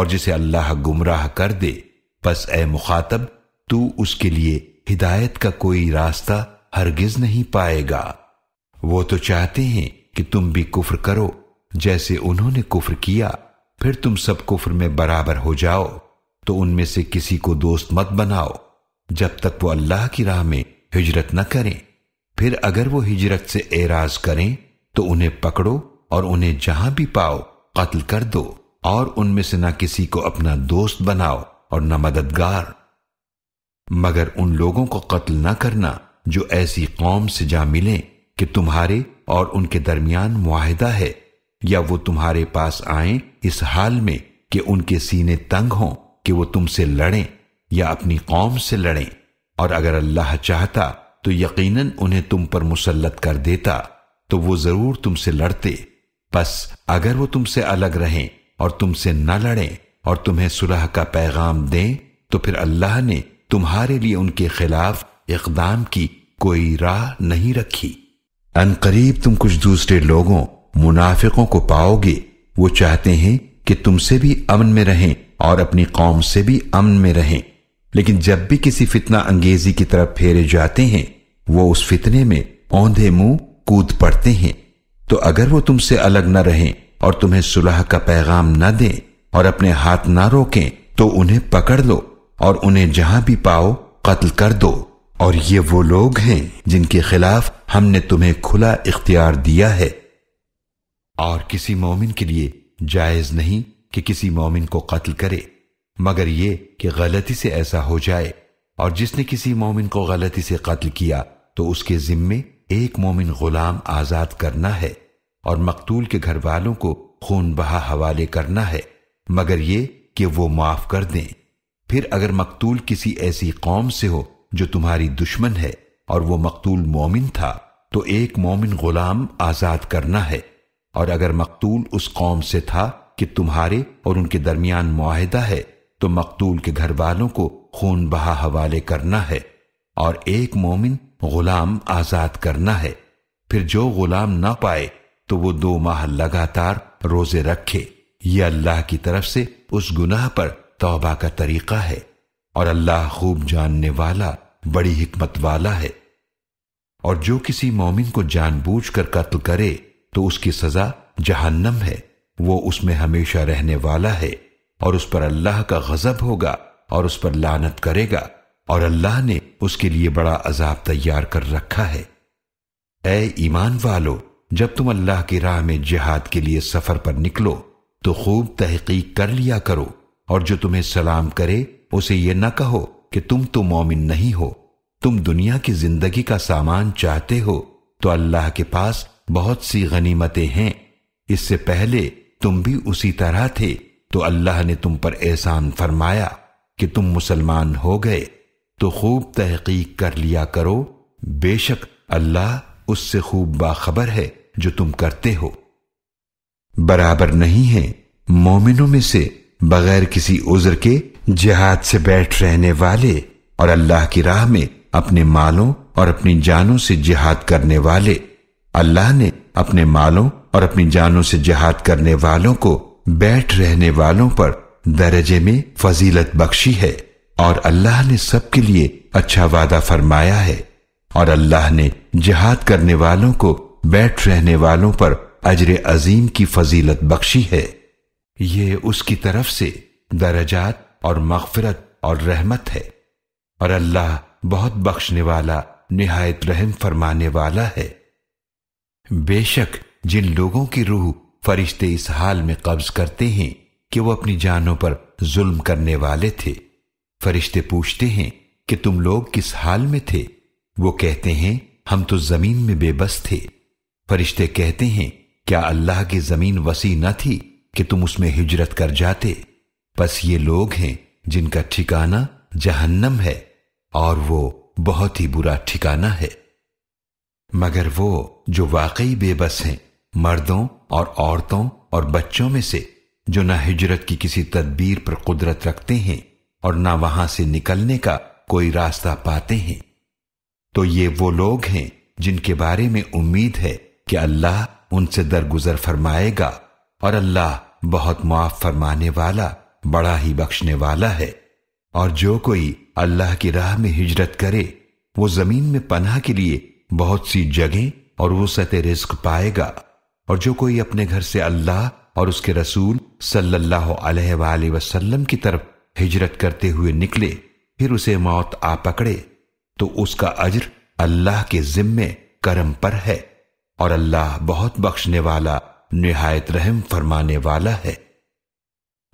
और जिसे अल्लाह गुमराह कर दे बस ए मुखातब तू उसके लिए हिदायत का कोई रास्ता हरगिज नहीं पाएगा वो तो चाहते हैं कि तुम भी कुफ्र करो जैसे उन्होंने कुफ्र किया फिर तुम सब कुफ्र में बराबर हो जाओ तो उनमें से किसी को दोस्त मत बनाओ जब तक वो अल्लाह की राह में हिजरत न करें फिर अगर वो हिजरत से एराज करें तो उन्हें पकड़ो और उन्हें जहां भी पाओ कत्ल कर दो और उनमें से ना किसी को अपना दोस्त बनाओ और न मददगार मगर उन लोगों को कत्ल न करना जो ऐसी कौम से जा मिले कि तुम्हारे और उनके दरमियान मुआहदा है या वो तुम्हारे पास आए इस हाल में कि उनके सीने तंग हों कि वो तुमसे लड़ें या अपनी कौम से लड़ें और अगर अल्लाह चाहता तो यकीनन उन्हें तुम पर मुसलत कर देता तो वो जरूर तुमसे लड़ते बस अगर वो तुमसे अलग रहें और तुमसे न लड़ें और तुम्हें सुलह का पैगाम दें तो फिर अल्लाह ने तुम्हारे लिए उनके खिलाफ इकदाम की कोई राह नहीं रखी अनकरीब तुम कुछ दूसरे लोगों मुनाफिकों को पाओगे वो चाहते हैं कि तुमसे भी अमन में रहें और अपनी कौम से भी अमन में रहें लेकिन जब भी किसी फितना अंगेजी की तरफ फेरे जाते हैं वो उस फितने में औंधे मुंह कूद पड़ते हैं तो अगर वो तुमसे अलग न रहें और तुम्हें सुलह का पैगाम न दें और अपने हाथ ना रोकें तो उन्हें पकड़ लो और उन्हें जहां भी पाओ कत्ल कर दो और ये वो लोग हैं जिनके खिलाफ हमने तुम्हें खुला इख्तियार दिया है और किसी मोमिन के लिए जायज नहीं कि किसी मोमिन को कत्ल करे मगर ये कि गलती से ऐसा हो जाए और जिसने किसी मोमिन को गलती से कत्ल किया तो उसके जिम्मे एक मोमिन गुलाम आजाद करना है और मकतूल के घर वालों को खून बहा हवाले करना है मगर ये कि वो माफ कर दें फिर अगर मकतूल किसी ऐसी कौम से हो जो तुम्हारी दुश्मन है और वो मकतूल मोमिन था तो एक मोमिन गुलाम आजाद करना है और अगर मकतूल उस कौम से था कि तुम्हारे और उनके दरमियान माहिदा है तो मकतूल के घर वालों को खून बहा हवाले करना है और एक मोमिन गुलाम आजाद करना है फिर जो गुलाम ना पाए तो वो दो माह लगातार रोजे रखे यह अल्लाह की तरफ से उस गुनाह पर तौबा का तरीका है और अल्लाह खूब जानने वाला बड़ी हिकमत वाला है और जो किसी मोमिन को जानबूझकर कत्ल करे तो उसकी सजा जहन्नम है वो उसमें हमेशा रहने वाला है और उस पर अल्लाह का गजब होगा और उस पर लानत करेगा और अल्लाह ने उसके लिए बड़ा अजाब तैयार कर रखा है ऐ ईमान वालो जब तुम अल्लाह की राह में जिहाद के लिए सफर पर निकलो तो खूब तहकीक कर लिया करो और जो तुम्हें सलाम करे उसे यह न कहो कि तुम तो मोमिन नहीं हो तुम दुनिया की जिंदगी का सामान चाहते हो तो अल्लाह के पास बहुत सी गनीमतें हैं इससे पहले तुम भी उसी तरह थे तो अल्लाह ने तुम पर एहसान फरमाया कि तुम मुसलमान हो गए तो खूब तहकीक कर लिया करो बेशक अल्लाह उससे खूब बाखबर है जो तुम करते हो बराबर नहीं है मोमिनों में से बगैर किसी उजर के जिहाद से बैठ रहने वाले और अल्लाह की राह में अपने मालों और अपनी जानों से जिहाद करने वाले अल्लाह ने अपने मालों और अपनी जानों से जिहाद करने वालों को बैठ रहने वालों पर दरजे में फजीलत बख्शी है और अल्लाह ने सबके लिए अच्छा वादा फरमाया है और अल्लाह ने जिहाद करने वालों को बैठ रहने वालों पर अजर अजीम की फजीलत बख्शी है ये उसकी तरफ से दर्जात और मगफरत और रहमत है और अल्लाह बहुत बख्शने वाला निहायत रहम फरमाने वाला है बेशक जिन लोगों की रूह फरिश्ते इस हाल में कब्ज करते हैं कि वो अपनी जानों पर जुल्म करने वाले थे फरिश्ते पूछते हैं कि तुम लोग किस हाल में थे वो कहते हैं हम तो जमीन में बेबस थे फरिश्ते कहते हैं क्या अल्लाह की जमीन वसी न थी कि तुम उसमें हिजरत कर जाते बस ये लोग हैं जिनका ठिकाना जहन्नम है और वो बहुत ही बुरा ठिकाना है मगर वो जो वाकई बेबस हैं मर्दों और औरतों और बच्चों में से जो ना हिजरत की किसी तदबीर पर कुदरत रखते हैं और ना वहां से निकलने का कोई रास्ता पाते हैं तो ये वो लोग हैं जिनके बारे में उम्मीद है कि अल्लाह उनसे दरगुजर फरमाएगा और अल्लाह बहुत मुआफ फरमाने वाला बड़ा ही बख्शने वाला है और जो कोई अल्लाह की राह में हिजरत करे वो जमीन में पनाह के लिए बहुत सी जगह और वो वसत रिस्क पाएगा और जो कोई अपने घर से अल्लाह और उसके रसूल सल्लल्लाहु अलैहि वसल्लम की तरफ हिजरत करते हुए निकले फिर उसे मौत आ पकड़े तो उसका अज्र अल्लाह के जिम्मे करम पर है और अल्लाह बहुत बख्शने वाला निहायत रहम फरमाने वाला है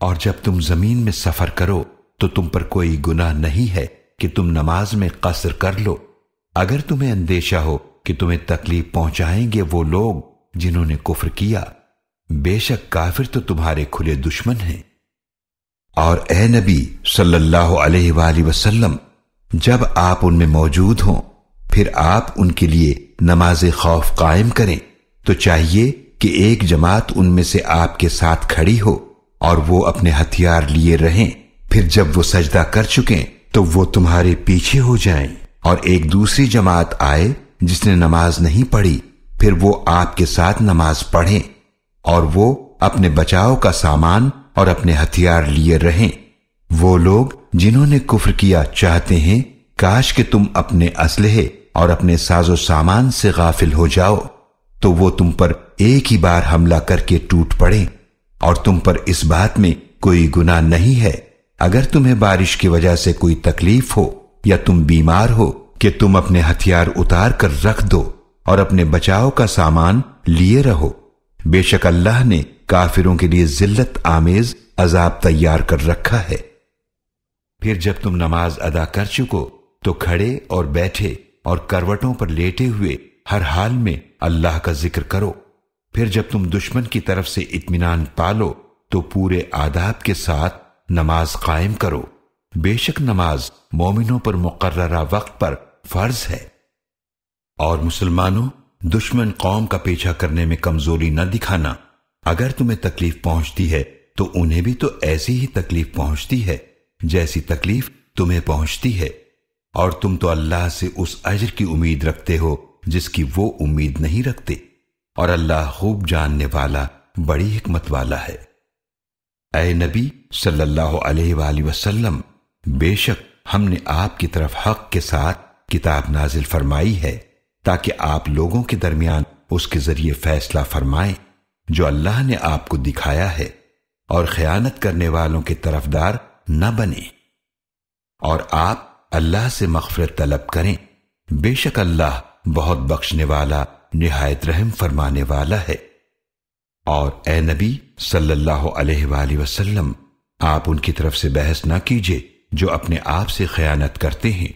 और जब तुम जमीन में सफर करो तो तुम पर कोई गुनाह नहीं है कि तुम नमाज में कसर कर लो अगर तुम्हें अंदेशा हो कि तुम्हें तकलीफ पहुंचाएंगे वो लोग जिन्होंने कुफर किया बेशक काफिर तो तुम्हारे खुले दुश्मन हैं और ए नबी सल्लल्लाहु अलैहि वसल्लम जब आप उनमें मौजूद हों फिर आप उनके लिए नमाज खौफ कायम करें तो चाहिए कि एक जमात उनमें से आपके साथ खड़ी हो और वो अपने हथियार लिए रहें फिर जब वो सजदा कर चुके तो वो तुम्हारे पीछे हो जाएं और एक दूसरी जमात आए जिसने नमाज नहीं पढ़ी फिर वो आपके साथ नमाज पढ़े और वो अपने बचाव का सामान और अपने हथियार लिए रहें वो लोग जिन्होंने कुफर किया चाहते हैं काश कि तुम अपने असलहे और अपने साजो सामान से गाफिल हो जाओ तो वो तुम पर एक ही बार हमला करके टूट पड़े और तुम पर इस बात में कोई गुना नहीं है अगर तुम्हें बारिश की वजह से कोई तकलीफ हो या तुम बीमार हो कि तुम अपने हथियार उतार कर रख दो और अपने बचाव का सामान लिए रहो बेशक अल्लाह ने काफिरों के लिए जिल्लत आमेज अजाब तैयार कर रखा है फिर जब तुम नमाज अदा कर चुको तो खड़े और बैठे और करवटों पर लेटे हुए हर हाल में अल्लाह का जिक्र करो फिर जब तुम दुश्मन की तरफ से इत्मीनान पालो तो पूरे आदाब के साथ नमाज कायम करो बेशक नमाज मोमिनों पर मुकर्रा वक्त पर फर्ज है और मुसलमानों दुश्मन कौम का पीछा करने में कमजोरी न दिखाना अगर तुम्हें तकलीफ पहुंचती है तो उन्हें भी तो ऐसी ही तकलीफ पहुंचती है जैसी तकलीफ तुम्हें पहुंचती है और तुम तो अल्लाह से उस अजर की उम्मीद रखते हो जिसकी वो उम्मीद नहीं रखते और अल्लाह खूब जानने वाला बड़ी हिकमत वाला है ए नबी सल्लल्लाहु अलैहि वसल्लम बेशक हमने आपकी तरफ हक के साथ किताब नाजिल फरमाई है ताकि आप लोगों के दरमियान उसके जरिए फैसला फरमाएं जो अल्लाह ने आपको दिखाया है और खयानत करने वालों के तरफदार न बने और आप अल्लाह से मफफरत तलब करें बेशक अल्लाह बहुत बख्शने वाला निहायत रहम फरमाने वाला है और ए नबी सल्लल्लाहु अलैहि वसल्लम आप उनकी तरफ से बहस ना कीजिए जो अपने आप से खयानत करते हैं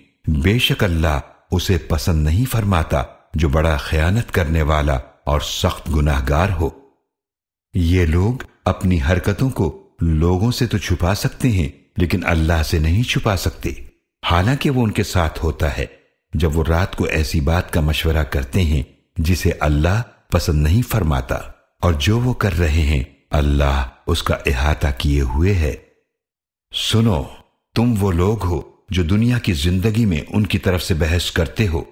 बेशक अल्लाह उसे पसंद नहीं फरमाता जो बड़ा खयानत करने वाला और सख्त गुनाहगार हो ये लोग अपनी हरकतों को लोगों से तो छुपा सकते हैं लेकिन अल्लाह से नहीं छुपा सकते हालांकि वो उनके साथ होता है जब वो रात को ऐसी बात का मशवरा करते हैं जिसे अल्लाह पसंद नहीं फरमाता और जो वो कर रहे हैं अल्लाह उसका अहाता किए हुए है सुनो तुम वो लोग हो जो दुनिया की जिंदगी में उनकी तरफ से बहस करते हो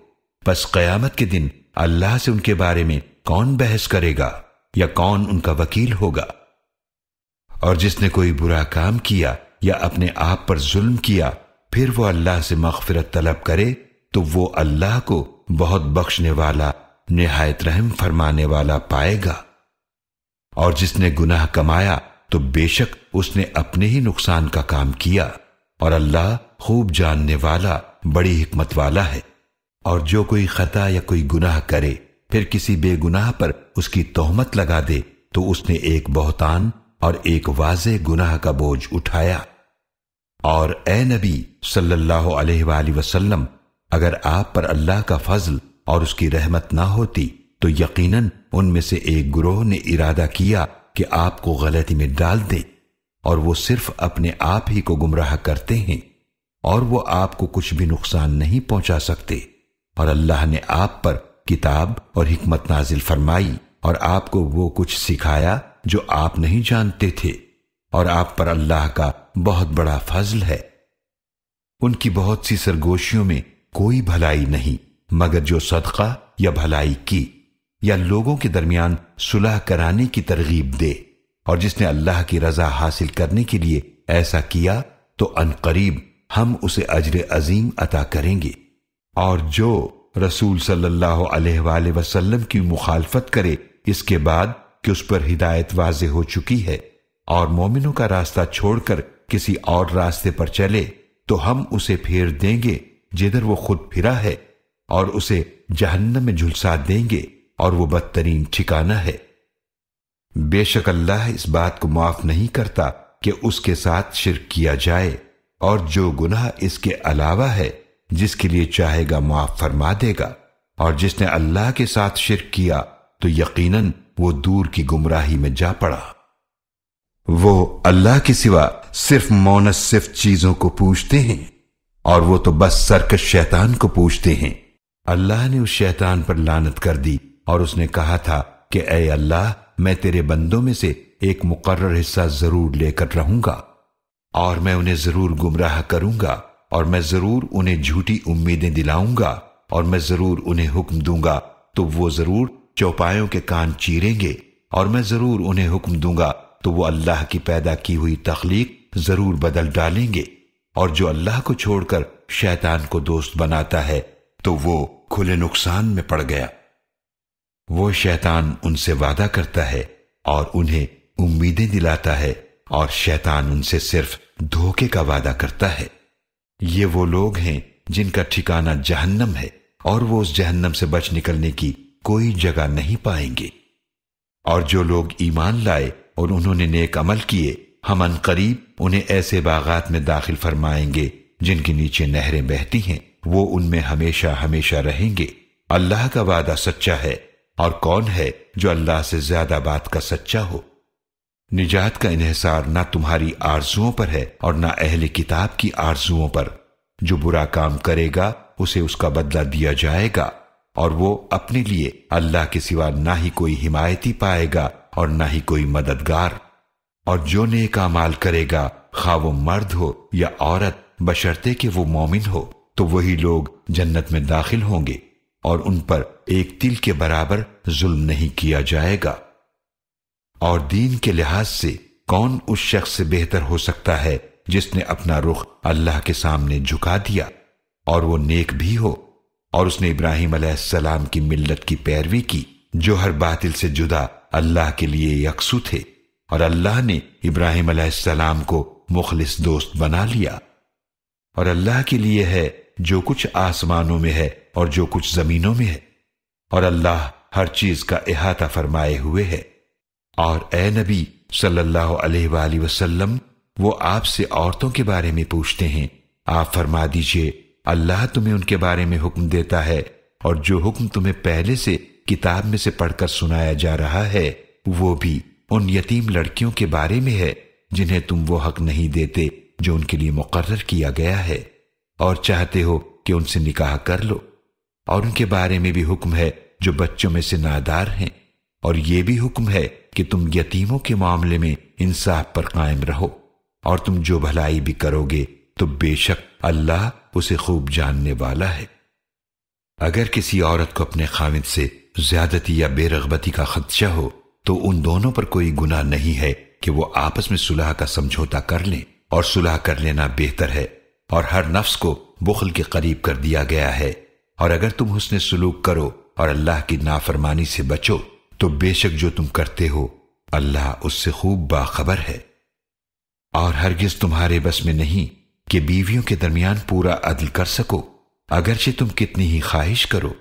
बस कयामत के दिन अल्लाह से उनके बारे में कौन बहस करेगा या कौन उनका वकील होगा और जिसने कोई बुरा काम किया या अपने आप पर जुल्म किया फिर वो अल्लाह से मगफिरत तलब करे तो वो अल्लाह को बहुत बख्शने वाला निहायत रहम फरमाने वाला पाएगा और जिसने गुनाह कमाया तो बेशक उसने अपने ही नुकसान का काम किया और अल्लाह खूब जानने वाला बड़ी हिकमत वाला है और जो कोई खता या कोई गुनाह करे फिर किसी बेगुनाह पर उसकी तोहमत लगा दे तो उसने एक बहुतान और एक वाज गुनाह का बोझ उठाया और ए नबी सल्लल्लाहु अलैहि वसल्लम अगर आप पर अल्लाह का फजल और उसकी रहमत ना होती तो यकीनन उनमें से एक ग्रोह ने इरादा किया कि आपको गलती में डाल दे और वो सिर्फ अपने आप ही को गुमराह करते हैं और वो आपको कुछ भी नुकसान नहीं पहुंचा सकते और अल्लाह ने आप पर किताब और हिकमत नाजिल फरमाई और आपको वो कुछ सिखाया जो आप नहीं जानते थे और आप पर अल्लाह का बहुत बड़ा फजल है उनकी बहुत सी सरगोशियों में कोई भलाई नहीं मगर जो सदका या भलाई की या लोगों के दरमियान सुलह कराने की तरगीब दे और जिसने अल्लाह की रजा हासिल करने के लिए ऐसा किया तो अनकरीब हम उसे अजर अजीम अता करेंगे और जो रसूल सल्लल्लाहु अलैहि वसल्लम की मुखालफत करे इसके बाद कि उस पर हिदायत वाज हो चुकी है और मोमिनों का रास्ता छोड़कर किसी और रास्ते पर चले तो हम उसे फेर देंगे जिधर वो खुद फिरा है और उसे जहन्नम में झुलसा देंगे और वो बदतरीन ठिकाना है बेशक अल्लाह इस बात को माफ नहीं करता कि उसके साथ शिरक किया जाए और जो गुनाह इसके अलावा है जिसके लिए चाहेगा माफ फरमा देगा और जिसने अल्लाह के साथ शिरक किया तो यकीनन वो दूर की गुमराही में जा पड़ा वो अल्लाह के सिवा सिर्फ मोनसिफ चीजों को पूछते हैं और वो तो बस सरकश शैतान को पूछते हैं अल्लाह ने उस शैतान पर लानत कर दी और उसने कहा था कि अय अल्लाह मैं तेरे बंदों में से एक मुकर्र हिस्सा जरूर लेकर रहूंगा और मैं उन्हें जरूर गुमराह करूंगा और मैं जरूर उन्हें झूठी उम्मीदें दिलाऊंगा और मैं जरूर उन्हें हुक्म दूंगा तो वो जरूर चौपायों के कान चीरेंगे और मैं जरूर उन्हें हुक्म दूंगा तो वो अल्लाह की पैदा की हुई तख्लीक जरूर बदल डालेंगे और जो अल्लाह को छोड़कर शैतान को दोस्त बनाता है तो वो खुले नुकसान में पड़ गया वो शैतान उनसे वादा करता है और उन्हें उम्मीदें दिलाता है और शैतान उनसे सिर्फ धोखे का वादा करता है ये वो लोग हैं जिनका ठिकाना जहन्नम है और वो उस जहन्नम से बच निकलने की कोई जगह नहीं पाएंगे और जो लोग ईमान लाए और उन्होंने नेक अमल किए हम अनकरीब उन्हें ऐसे बागात में दाखिल फरमाएंगे जिनके नीचे नहरें बहती हैं वो उनमें हमेशा हमेशा रहेंगे अल्लाह का वादा सच्चा है और कौन है जो अल्लाह से ज्यादा बात का सच्चा हो निजात का इन्हसार ना तुम्हारी आरजुओं पर है और ना अहले किताब की आरजुओं पर जो बुरा काम करेगा उसे उसका बदला दिया जाएगा और वो अपने लिए अल्लाह के सिवा ना ही कोई हिमायती पाएगा और ना ही कोई मददगार और जो नेक करेगा खा वो मर्द हो या औरत बशर्ते कि वो मोमिन हो तो वही लोग जन्नत में दाखिल होंगे और उन पर एक तिल के बराबर जुल्म नहीं किया जाएगा और दीन के लिहाज से कौन उस शख्स से बेहतर हो सकता है जिसने अपना रुख अल्लाह के सामने झुका दिया और वो नेक भी हो और उसने इब्राहिम अलैहिस्सलाम की मिल्लत की पैरवी की जो हर बातिल से जुदा अल्लाह के लिए यकसू थे और अल्लाह ने इब्राहिम अलैहिस्सलाम को मुखलिस दोस्त बना लिया और अल्लाह के लिए है जो कुछ आसमानों में है और जो कुछ जमीनों में है और अल्लाह हर चीज का अहाता फरमाए हुए है और ए नबी सल्लल्लाहु अलैहि वसल्लम वो आपसे औरतों के बारे में पूछते हैं आप फरमा दीजिए अल्लाह तुम्हें उनके बारे में हुक्म देता है और जो हुक्म तुम्हें पहले से किताब में से पढ़कर सुनाया जा रहा है वो भी उन यतीम लड़कियों के बारे में है जिन्हें तुम वो हक नहीं देते जो उनके लिए मुकर्र किया गया है और चाहते हो कि उनसे निकाह कर लो और उनके बारे में भी हुक्म है जो बच्चों में से नादार हैं और ये भी हुक्म है कि तुम यतीमों के मामले में इंसाफ पर कायम रहो और तुम जो भलाई भी करोगे तो बेशक अल्लाह उसे खूब जानने वाला है अगर किसी औरत को अपने खामिद से ज्यादती या बेरगबती का खदशा हो तो उन दोनों पर कोई गुना नहीं है कि वो आपस में सुलह का समझौता कर लें और सुलह कर लेना बेहतर है और हर नफ्स को बुखल के करीब कर दिया गया है और अगर तुम उसने सलूक करो और अल्लाह की नाफरमानी से बचो तो बेशक जो तुम करते हो अल्लाह उससे खूब बाखबर है और हरगिज तुम्हारे बस में नहीं कि बीवियों के दरमियान पूरा अदल कर सको अगरचे तुम कितनी ही ख्वाहिश करो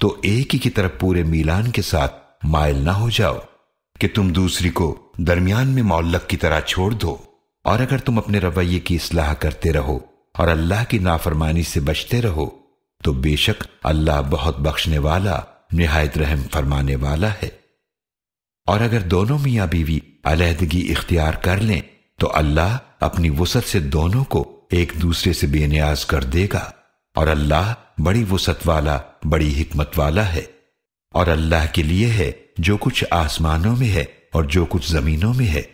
तो एक ही की तरफ पूरे मिलान के साथ मायल ना हो जाओ कि तुम दूसरी को दरमियान में मौलक की तरह छोड़ दो और अगर तुम अपने रवैये की इसलाह करते रहो और अल्लाह की नाफरमानी से बचते रहो तो बेशक अल्लाह बहुत बख्शने वाला निहायत रहम फरमाने वाला है और अगर दोनों मियाँ बीवी अलहदगी इख्तियार कर लें तो अल्लाह अपनी वसत से दोनों को एक दूसरे से बेनियाज कर देगा और अल्लाह बड़ी वसत वाला बड़ी हिकमत वाला है और अल्लाह के लिए है जो कुछ आसमानों में है और जो कुछ जमीनों में है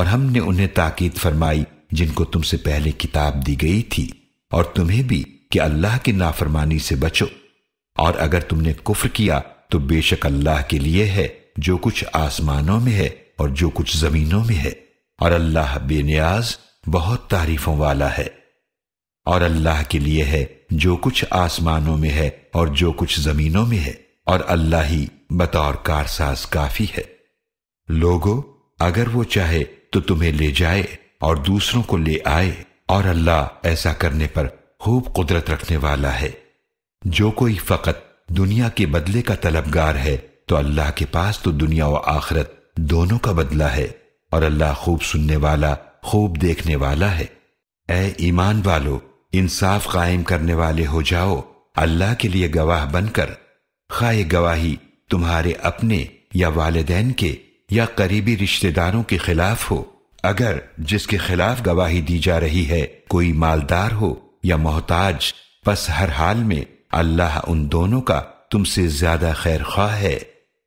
और हमने उन्हें ताकीद फरमाई जिनको तुमसे पहले किताब दी गई थी और तुम्हें भी कि अल्लाह की नाफरमानी से बचो और अगर तुमने कुफ्र किया तो बेशक अल्लाह के लिए है जो कुछ आसमानों में है और जो कुछ जमीनों में है और अल्लाह बेनियाज बहुत तारीफों वाला है और अल्लाह के लिए है जो कुछ आसमानों में है और जो कुछ जमीनों में है और अल्लाह ही बतौर कारसाज काफी है लोगो अगर वो चाहे तो तुम्हें ले जाए और दूसरों को ले आए और अल्लाह ऐसा करने पर खूब कुदरत रखने वाला है जो कोई फकत दुनिया के बदले का तलबगार है तो अल्लाह के पास तो दुनिया व आखरत दोनों का बदला है और अल्लाह खूब सुनने वाला खूब देखने वाला है ए ईमान वालो इंसाफ कायम करने वाले हो जाओ अल्लाह के लिए गवाह बनकर खाए गवाही तुम्हारे अपने या वालदेन के या करीबी रिश्तेदारों के खिलाफ हो अगर जिसके खिलाफ गवाही दी जा रही है कोई मालदार हो या मोहताज बस हर हाल में अल्लाह उन दोनों का तुमसे ज्यादा खैर ख्वाह है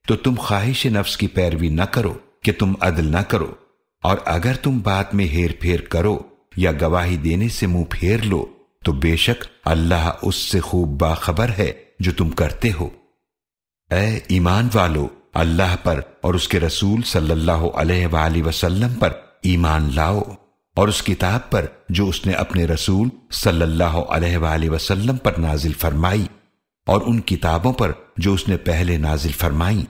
तो तुम ख्वाहिश नफ्स की पैरवी न करो कि तुम अदल न करो और अगर तुम बात में हेर फेर करो या गवाही देने से मुंह फेर लो तो बेशक अल्लाह उससे खूब बाखबर है जो तुम करते हो ए ईमान वालो अल्लाह पर और उसके रसूल सल्लल्लाहु अलैहि वसल्लम पर ईमान लाओ और उस किताब पर जो उसने अपने रसूल सल्लल्लाहु अलैहि वसल्लम पर नाजिल फरमाई और उन किताबों पर जो उसने पहले नाजिल फरमाई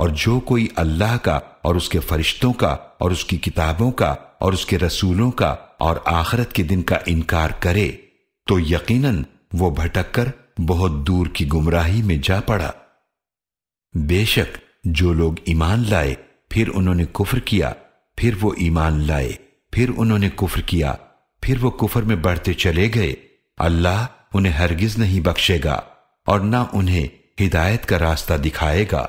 और जो कोई अल्लाह का और उसके फरिश्तों का और उसकी किताबों का और उसके रसूलों का और आखरत के दिन का इनकार करे तो यकीनन वो भटक कर बहुत दूर की गुमराही में जा पड़ा बेशक जो लोग ईमान लाए फिर उन्होंने कुफर किया फिर वो ईमान लाए फिर उन्होंने कुफर किया फिर वो कुफर में बढ़ते चले गए अल्लाह उन्हें हरगिज नहीं बख्शेगा और ना उन्हें हिदायत का रास्ता दिखाएगा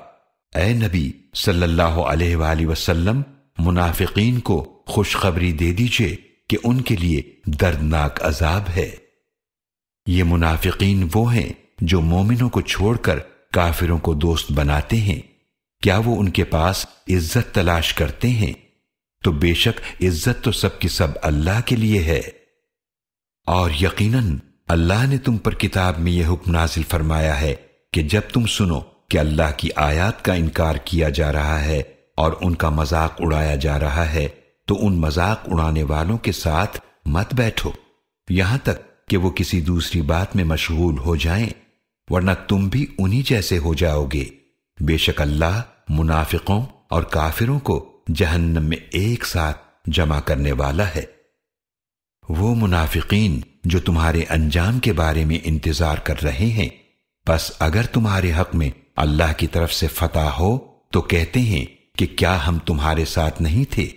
ए नबी सल्लल्लाहु अलैहि वसल्लम मुनाफिकीन को खुशखबरी दे दीजिए कि उनके लिए दर्दनाक अजाब है ये मुनाफिकीन वो हैं जो मोमिनों को छोड़कर काफिरों को दोस्त बनाते हैं क्या वो उनके पास इज्जत तलाश करते हैं तो बेशक इज्जत तो सब की सब अल्लाह के लिए है और यकीनन अल्लाह ने तुम पर किताब में यह हुक्म नाजिल फरमाया है कि जब तुम सुनो कि अल्लाह की आयात का इनकार किया जा रहा है और उनका मजाक उड़ाया जा रहा है तो उन मजाक उड़ाने वालों के साथ मत बैठो यहां तक कि वो किसी दूसरी बात में मशगूल हो जाएं, वरना तुम भी उन्हीं जैसे हो जाओगे बेशक अल्लाह मुनाफिकों और काफिरों को जहन्नम में एक साथ जमा करने वाला है वो मुनाफिकीन जो तुम्हारे अंजाम के बारे में इंतजार कर रहे हैं बस अगर तुम्हारे हक में अल्लाह की तरफ से फतह हो तो कहते हैं कि क्या हम तुम्हारे साथ नहीं थे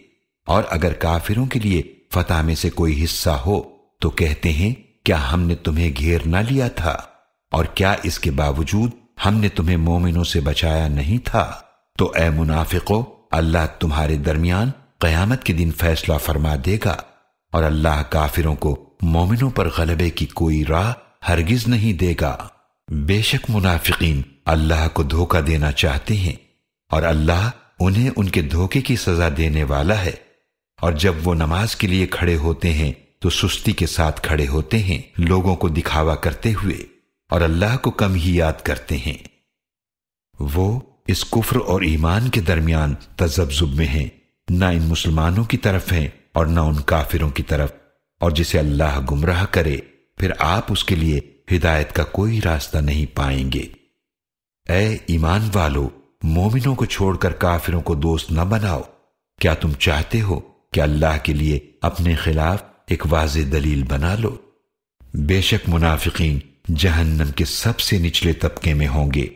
और अगर काफिरों के लिए फतह में से कोई हिस्सा हो तो कहते हैं क्या हमने तुम्हें घेर ना लिया था और क्या इसके बावजूद हमने तुम्हें मोमिनों से बचाया नहीं था तो ए मुनाफिकों अल्लाह तुम्हारे दरमियान कयामत के दिन फैसला फरमा देगा और अल्लाह काफिरों को मोमिनों पर गलबे की कोई राह हरगिज नहीं देगा बेशक मुनाफिकीन अल्लाह को धोखा देना चाहते हैं और अल्लाह उन्हें उनके धोखे की सजा देने वाला है और जब वो नमाज के लिए खड़े होते हैं तो सुस्ती के साथ खड़े होते हैं लोगों को दिखावा करते हुए और अल्लाह को कम ही याद करते हैं वो इस कुफ्र और ईमान के दरमियान तजब्जुब में है ना इन मुसलमानों की तरफ है और ना उन काफिरों की तरफ और जिसे अल्लाह गुमराह करे फिर आप उसके लिए हिदायत का कोई रास्ता नहीं पाएंगे ए ईमान वालो मोमिनों को छोड़कर काफिरों को दोस्त न बनाओ क्या तुम चाहते हो कि अल्लाह के लिए अपने खिलाफ एक वाज दलील बना लो बेशक मुनाफिक जहन्नम के सबसे निचले तबके में होंगे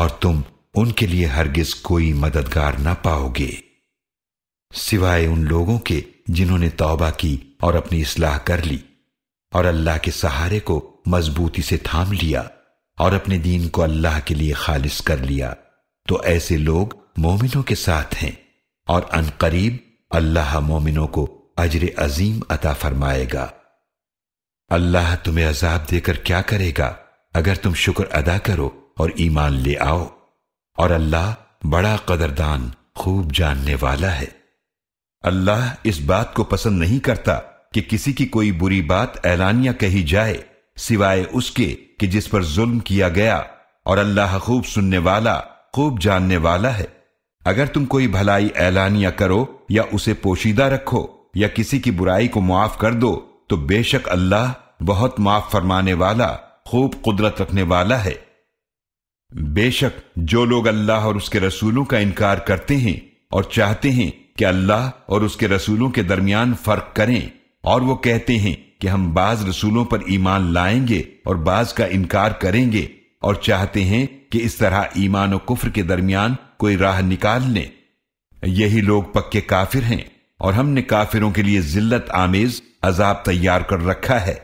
और तुम उनके लिए हरगिज कोई मददगार ना पाओगे सिवाय उन लोगों के जिन्होंने तौबा की और अपनी इसलाह कर ली और अल्लाह के सहारे को मजबूती से थाम लिया और अपने दीन को अल्लाह के लिए खालिज कर लिया तो ऐसे लोग मोमिनों के साथ हैं और अनकरीब अल्लाह मोमिनों को अजर अजीम अता फरमाएगा अल्लाह तुम्हें अजाब देकर क्या करेगा अगर तुम शुक्र अदा करो और ईमान ले आओ और अल्लाह बड़ा कदरदान खूब जानने वाला है अल्लाह इस बात को पसंद नहीं करता कि किसी की कोई बुरी बात ऐलानिया कही जाए सिवाय उसके कि जिस पर जुल्म किया गया और अल्लाह खूब सुनने वाला खूब जानने वाला है अगर तुम कोई भलाई ऐलानिया करो या उसे पोशीदा रखो या किसी की बुराई को माफ कर दो तो बेशक अल्लाह बहुत माफ फरमाने वाला खूब कुदरत रखने वाला है बेशक जो लोग अल्लाह और उसके रसूलों का इनकार करते हैं और चाहते हैं कि अल्लाह और उसके रसूलों के दरमियान फर्क करें और वो कहते हैं कि हम बाज रसूलों पर ईमान लाएंगे और बाज का इनकार करेंगे और चाहते हैं कि इस तरह ईमान और कुफर के दरमियान कोई राह निकाल लें यही लोग पक्के काफिर हैं और हमने काफिरों के लिए जिल्लत आमेज अजाब तैयार कर रखा है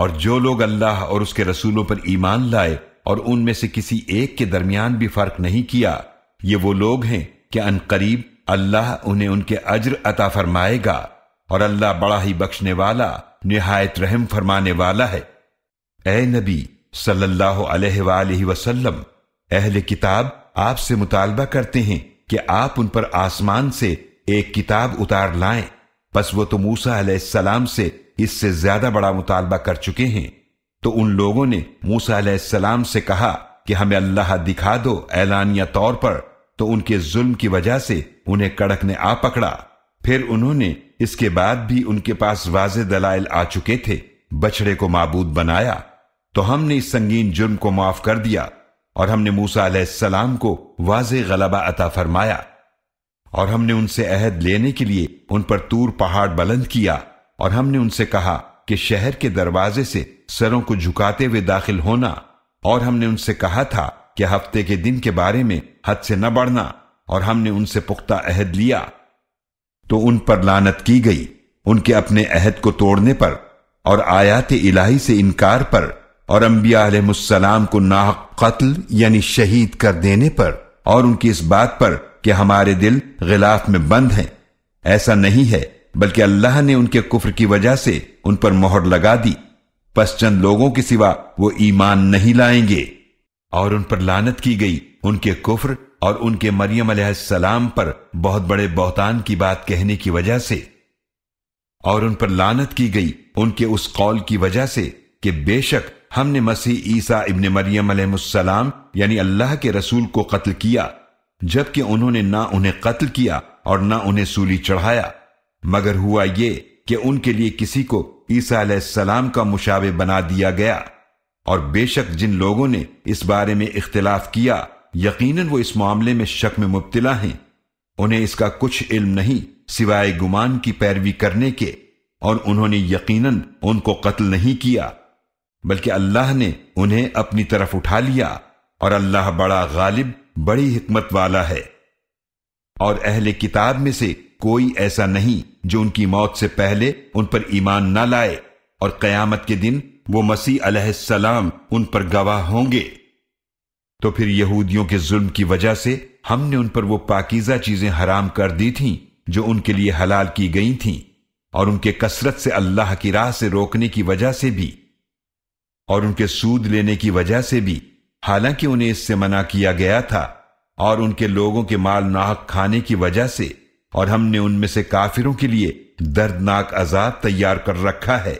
और जो लोग अल्लाह और उसके रसूलों पर ईमान लाए और उनमें से किसी एक के दरमियान भी फर्क नहीं किया ये वो लोग हैं कि करीब अल्लाह उन्हें उनके अज्र अता फरमाएगा और अल्लाह बड़ा ही बख्शने वाला निहायत रहम फरमाने वाला है ए नबी सल्लल्लाहु अलैहि वसल्लम अहले किताब आपसे मुतालबा करते हैं कि आप उन पर आसमान से एक किताब उतार लाएं बस वो तो मूसा सलाम से इससे ज्यादा बड़ा मुतालबा कर चुके हैं तो उन लोगों ने मूसा से कहा कि हमें अल्लाह दिखा दो ऐलानिया तौर पर तो उनके जुल्म की वजह से उन्हें कड़क ने आ पकड़ा फिर उन्होंने इसके बाद भी उनके पास वाज दलाइल आ चुके थे बछड़े को मबूद बनाया तो हमने इस संगीन जुर्म को माफ कर दिया और हमने मूसा को वाज गलबा अता फरमाया और हमने उनसे अहद लेने के लिए उन पर तूर पहाड़ बुलंद किया और हमने उनसे कहा कि शहर के दरवाजे से सरों को झुकाते हुए दाखिल होना और हमने उनसे कहा था कि हफ्ते के दिन के बारे में हद से न बढ़ना और हमने उनसे पुख्ता अहद लिया तो उन पर लानत की गई उनके अपने अहद को तोड़ने पर और आयात इलाही से इनकार पर और अम्बियासलाम को नाहक कत्ल यानी शहीद कर देने पर और उनकी इस बात पर कि हमारे दिल गिलाफ में बंद हैं ऐसा नहीं है बल्कि अल्लाह ने उनके कुफर की वजह से उन पर मोहर लगा दी पश्चन लोगों के सिवा वो ईमान नहीं लाएंगे और उन पर लानत की गई उनके कुफर और उनके मरियम सलाम पर बहुत बड़े बहतान की बात कहने की वजह से और उन पर लानत की गई उनके उस कौल की वजह से कि बेशक हमने मसीह ईसा इबन मरियम सलाम यानी अल्लाह के रसूल को कत्ल किया जबकि उन्होंने ना उन्हें कत्ल किया और ना उन्हें सूली चढ़ाया मगर हुआ ये कि उनके लिए किसी को ईसा अलैहिस्सलाम का मुशावे बना दिया गया और बेशक जिन लोगों ने इस बारे में इख्तलाफ किया यकीनन वो इस मामले में शक में मुब्तला हैं उन्हें इसका कुछ इल्म नहीं सिवाय गुमान की पैरवी करने के और उन्होंने यकीनन उनको कत्ल नहीं किया बल्कि अल्लाह ने उन्हें अपनी तरफ उठा लिया और अल्लाह बड़ा गालिब बड़ी हिकमत वाला है और अहले किताब में से कोई ऐसा नहीं जो उनकी मौत से पहले उन पर ईमान न लाए और कयामत के दिन वो मसीह अलैहिस्सलाम उन पर गवाह होंगे तो फिर यहूदियों के जुल्म की वजह से हमने उन पर वो पाकिजा चीजें हराम कर दी थीं जो उनके लिए हलाल की गई थीं और उनके कसरत से अल्लाह की राह से रोकने की वजह से भी और उनके सूद लेने की वजह से भी हालांकि उन्हें इससे मना किया गया था और उनके लोगों के माल नाहक खाने की वजह से और हमने उनमें से काफिरों के लिए दर्दनाक अजाब तैयार कर रखा है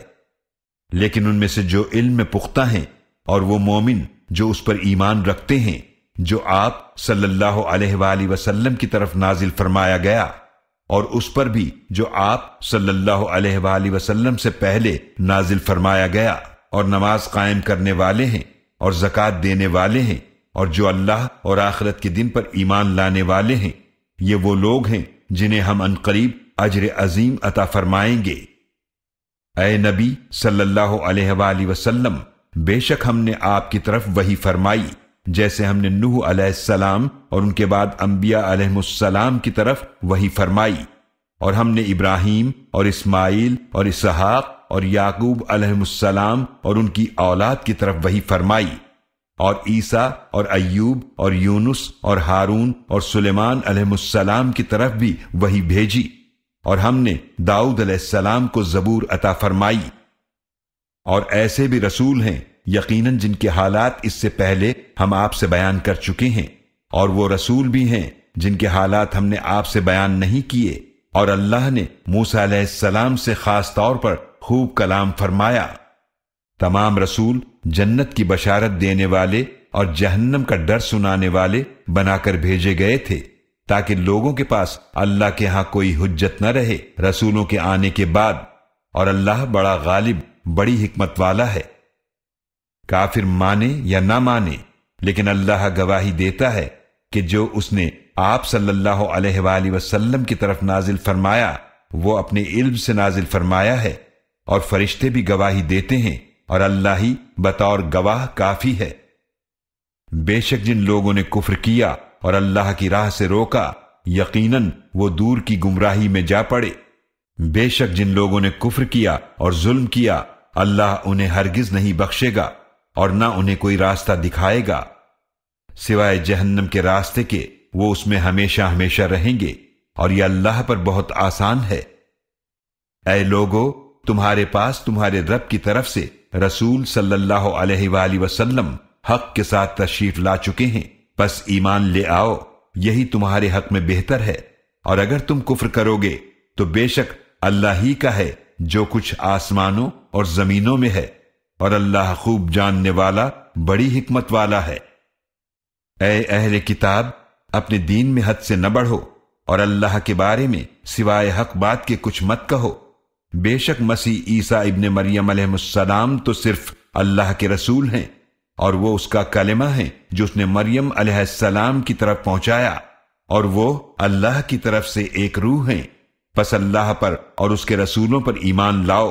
लेकिन उनमें से जो इल्म में पुख्ता हैं और वो मोमिन जो उस पर ईमान रखते हैं जो आप सल्लल्लाहु अलैहि वसल्लम की तरफ नाजिल फरमाया गया और उस पर भी जो आप सल्लल्लाहु अलैहि वसल्लम से पहले नाजिल फरमाया गया और नमाज कायम करने वाले हैं और जक़ात देने वाले हैं और जो अल्लाह और आखिरत के दिन पर ईमान लाने वाले हैं ये वो लोग हैं जिन्हें हम अनकरीब अजर अजीम अता फरमाएंगे अय नबी सल्लल्लाहु अलैहि वसल्लम बेशक हमने आपकी तरफ वही फरमाई जैसे हमने नूह अलैहिस्सलाम और उनके बाद अम्बिया अलैहिस्सलाम की तरफ वही फरमाई और हमने इब्राहिम और इस्माइल और इसहाक और याकूब अलैहिस्सलाम और उनकी औलाद की तरफ वही फरमाई और ईसा और अयूब और यूनुस और हारून और सुलेमान अलहसलाम की तरफ भी वही भेजी और हमने दाऊद अलैहिस्सलाम को जबूर अता फरमाई और ऐसे भी रसूल हैं यकीनन जिनके हालात इससे पहले हम आपसे बयान कर चुके हैं और वो रसूल भी हैं जिनके हालात हमने आपसे बयान नहीं किए और अल्लाह ने मूसा सलाम से खास तौर पर खूब कलाम फरमाया तमाम रसूल जन्नत की बशारत देने वाले और जहन्नम का डर सुनाने वाले बनाकर भेजे गए थे ताकि लोगों के पास अल्लाह के यहां कोई हुज्जत न रहे रसूलों के आने के बाद और अल्लाह बड़ा गालिब बड़ी हिकमत वाला है काफिर माने या ना माने लेकिन अल्लाह गवाही देता है कि जो उसने आप सल्लल्लाहु अलैहि वसल्लम की तरफ नाजिल फरमाया वो अपने इल्म से नाजिल फरमाया है और फरिश्ते भी गवाही देते हैं और अल्लाह ही बतौर गवाह काफी है बेशक जिन लोगों ने कुफ्र किया और अल्लाह की राह से रोका यकीनन वो दूर की गुमराही में जा पड़े बेशक जिन लोगों ने कुफ्र किया और जुल्म किया अल्लाह उन्हें हरगिज नहीं बख्शेगा और ना उन्हें कोई रास्ता दिखाएगा सिवाय जहन्नम के रास्ते के वो उसमें हमेशा हमेशा रहेंगे और यह अल्लाह पर बहुत आसान है ए लोगों तुम्हारे पास तुम्हारे रब की तरफ से रसूल सल्लल्लाहु अलैहि वसल्लम हक के साथ तशरीफ ला चुके हैं बस ईमान ले आओ यही तुम्हारे हक में बेहतर है और अगर तुम कुफ्र करोगे तो बेशक अल्लाह ही का है जो कुछ आसमानों और जमीनों में है और अल्लाह खूब जानने वाला बड़ी हिकमत वाला है ए अहले किताब अपने दीन में हद से न बढ़ो और अल्लाह के बारे में सिवाय हक बात के कुछ मत कहो बेशक मसीह ईसा इबन मरियम अलैहिस्सलाम तो सिर्फ अल्लाह के रसूल हैं और वो उसका कलेमा है जो उसने मरियम अलैहिस्सलाम की तरफ पहुंचाया और वो अल्लाह की तरफ से एक रूह हैं बस अल्लाह पर और उसके रसूलों पर ईमान लाओ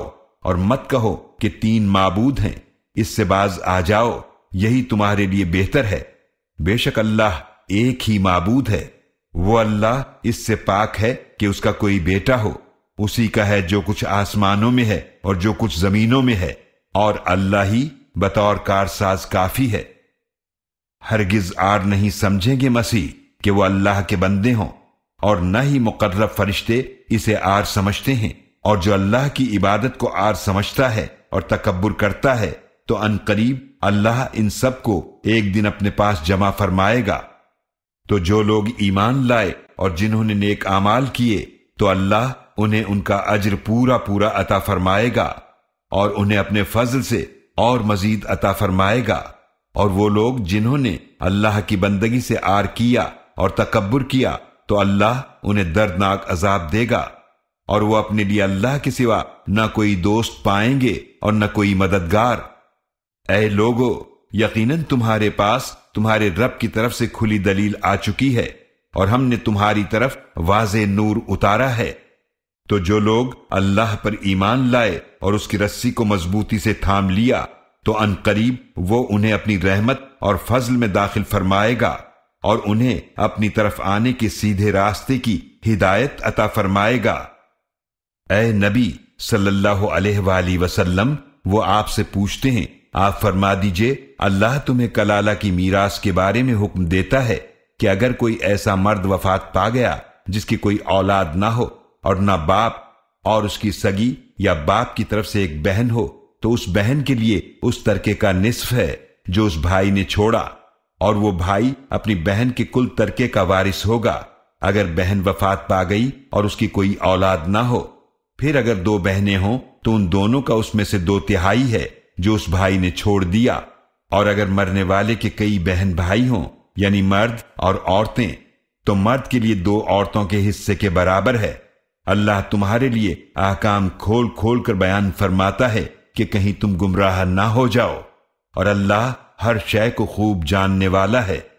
और मत कहो कि तीन माबूद हैं इससे बाज आ जाओ यही तुम्हारे लिए बेहतर है बेशक अल्लाह एक ही माबूद है वो अल्लाह इससे पाक है कि उसका कोई बेटा हो उसी का है जो कुछ आसमानों में है और जो कुछ जमीनों में है और अल्लाह ही बतौर कारसाज काफी है हरगिज आर नहीं समझेंगे मसीह कि वो अल्लाह के बंदे हों और न ही मुकर्रब फरिश्ते इसे आर समझते हैं और जो अल्लाह की इबादत को आर समझता है और तकबर करता है तो अन करीब अल्लाह इन सब को एक दिन अपने पास जमा फरमाएगा तो जो लोग ईमान लाए और जिन्होंने नेक आमाल किए तो अल्लाह उन्हें उनका अज्र पूरा पूरा अता फरमाएगा और उन्हें अपने फजल से और मजीद अता फरमाएगा और वो लोग जिन्होंने अल्लाह की बंदगी से आर किया और तकबर किया तो अल्लाह उन्हें दर्दनाक अजाब देगा और वो अपने लिए अल्लाह के सिवा न कोई दोस्त पाएंगे और न कोई मददगार ऐ लोगो यकीनन तुम्हारे पास तुम्हारे रब की तरफ से खुली दलील आ चुकी है और हमने तुम्हारी तरफ वाज नूर उतारा है तो जो लोग अल्लाह पर ईमान लाए और उसकी रस्सी को मजबूती से थाम लिया तो अनकरीब वो उन्हें अपनी रहमत और फजल में दाखिल फरमाएगा और उन्हें अपनी तरफ आने के सीधे रास्ते की हिदायत अता फरमाएगा ए नबी सल्लल्लाहु अलैहि वसल्लम वो आपसे पूछते हैं आप फरमा दीजिए अल्लाह तुम्हें कलाला की मीरास के बारे में हुक्म देता है कि अगर कोई ऐसा मर्द वफात पा गया जिसकी कोई औलाद ना हो और ना बाप और उसकी सगी या बाप की तरफ से एक बहन हो तो उस बहन के लिए उस तरके का निस्फ है जो उस भाई ने छोड़ा और वो भाई अपनी बहन के कुल तरके का वारिस होगा अगर बहन वफात पा गई और उसकी कोई औलाद ना हो फिर अगर दो बहनें हों तो उन दोनों का उसमें से दो तिहाई है जो उस भाई ने छोड़ दिया और अगर मरने वाले के कई बहन भाई हों यानी मर्द और औरतें तो मर्द के लिए दो औरतों के हिस्से के बराबर है अल्लाह तुम्हारे लिए आकाम खोल खोल कर बयान फरमाता है कि कहीं तुम गुमराह ना हो जाओ और अल्लाह हर शय को खूब जानने वाला है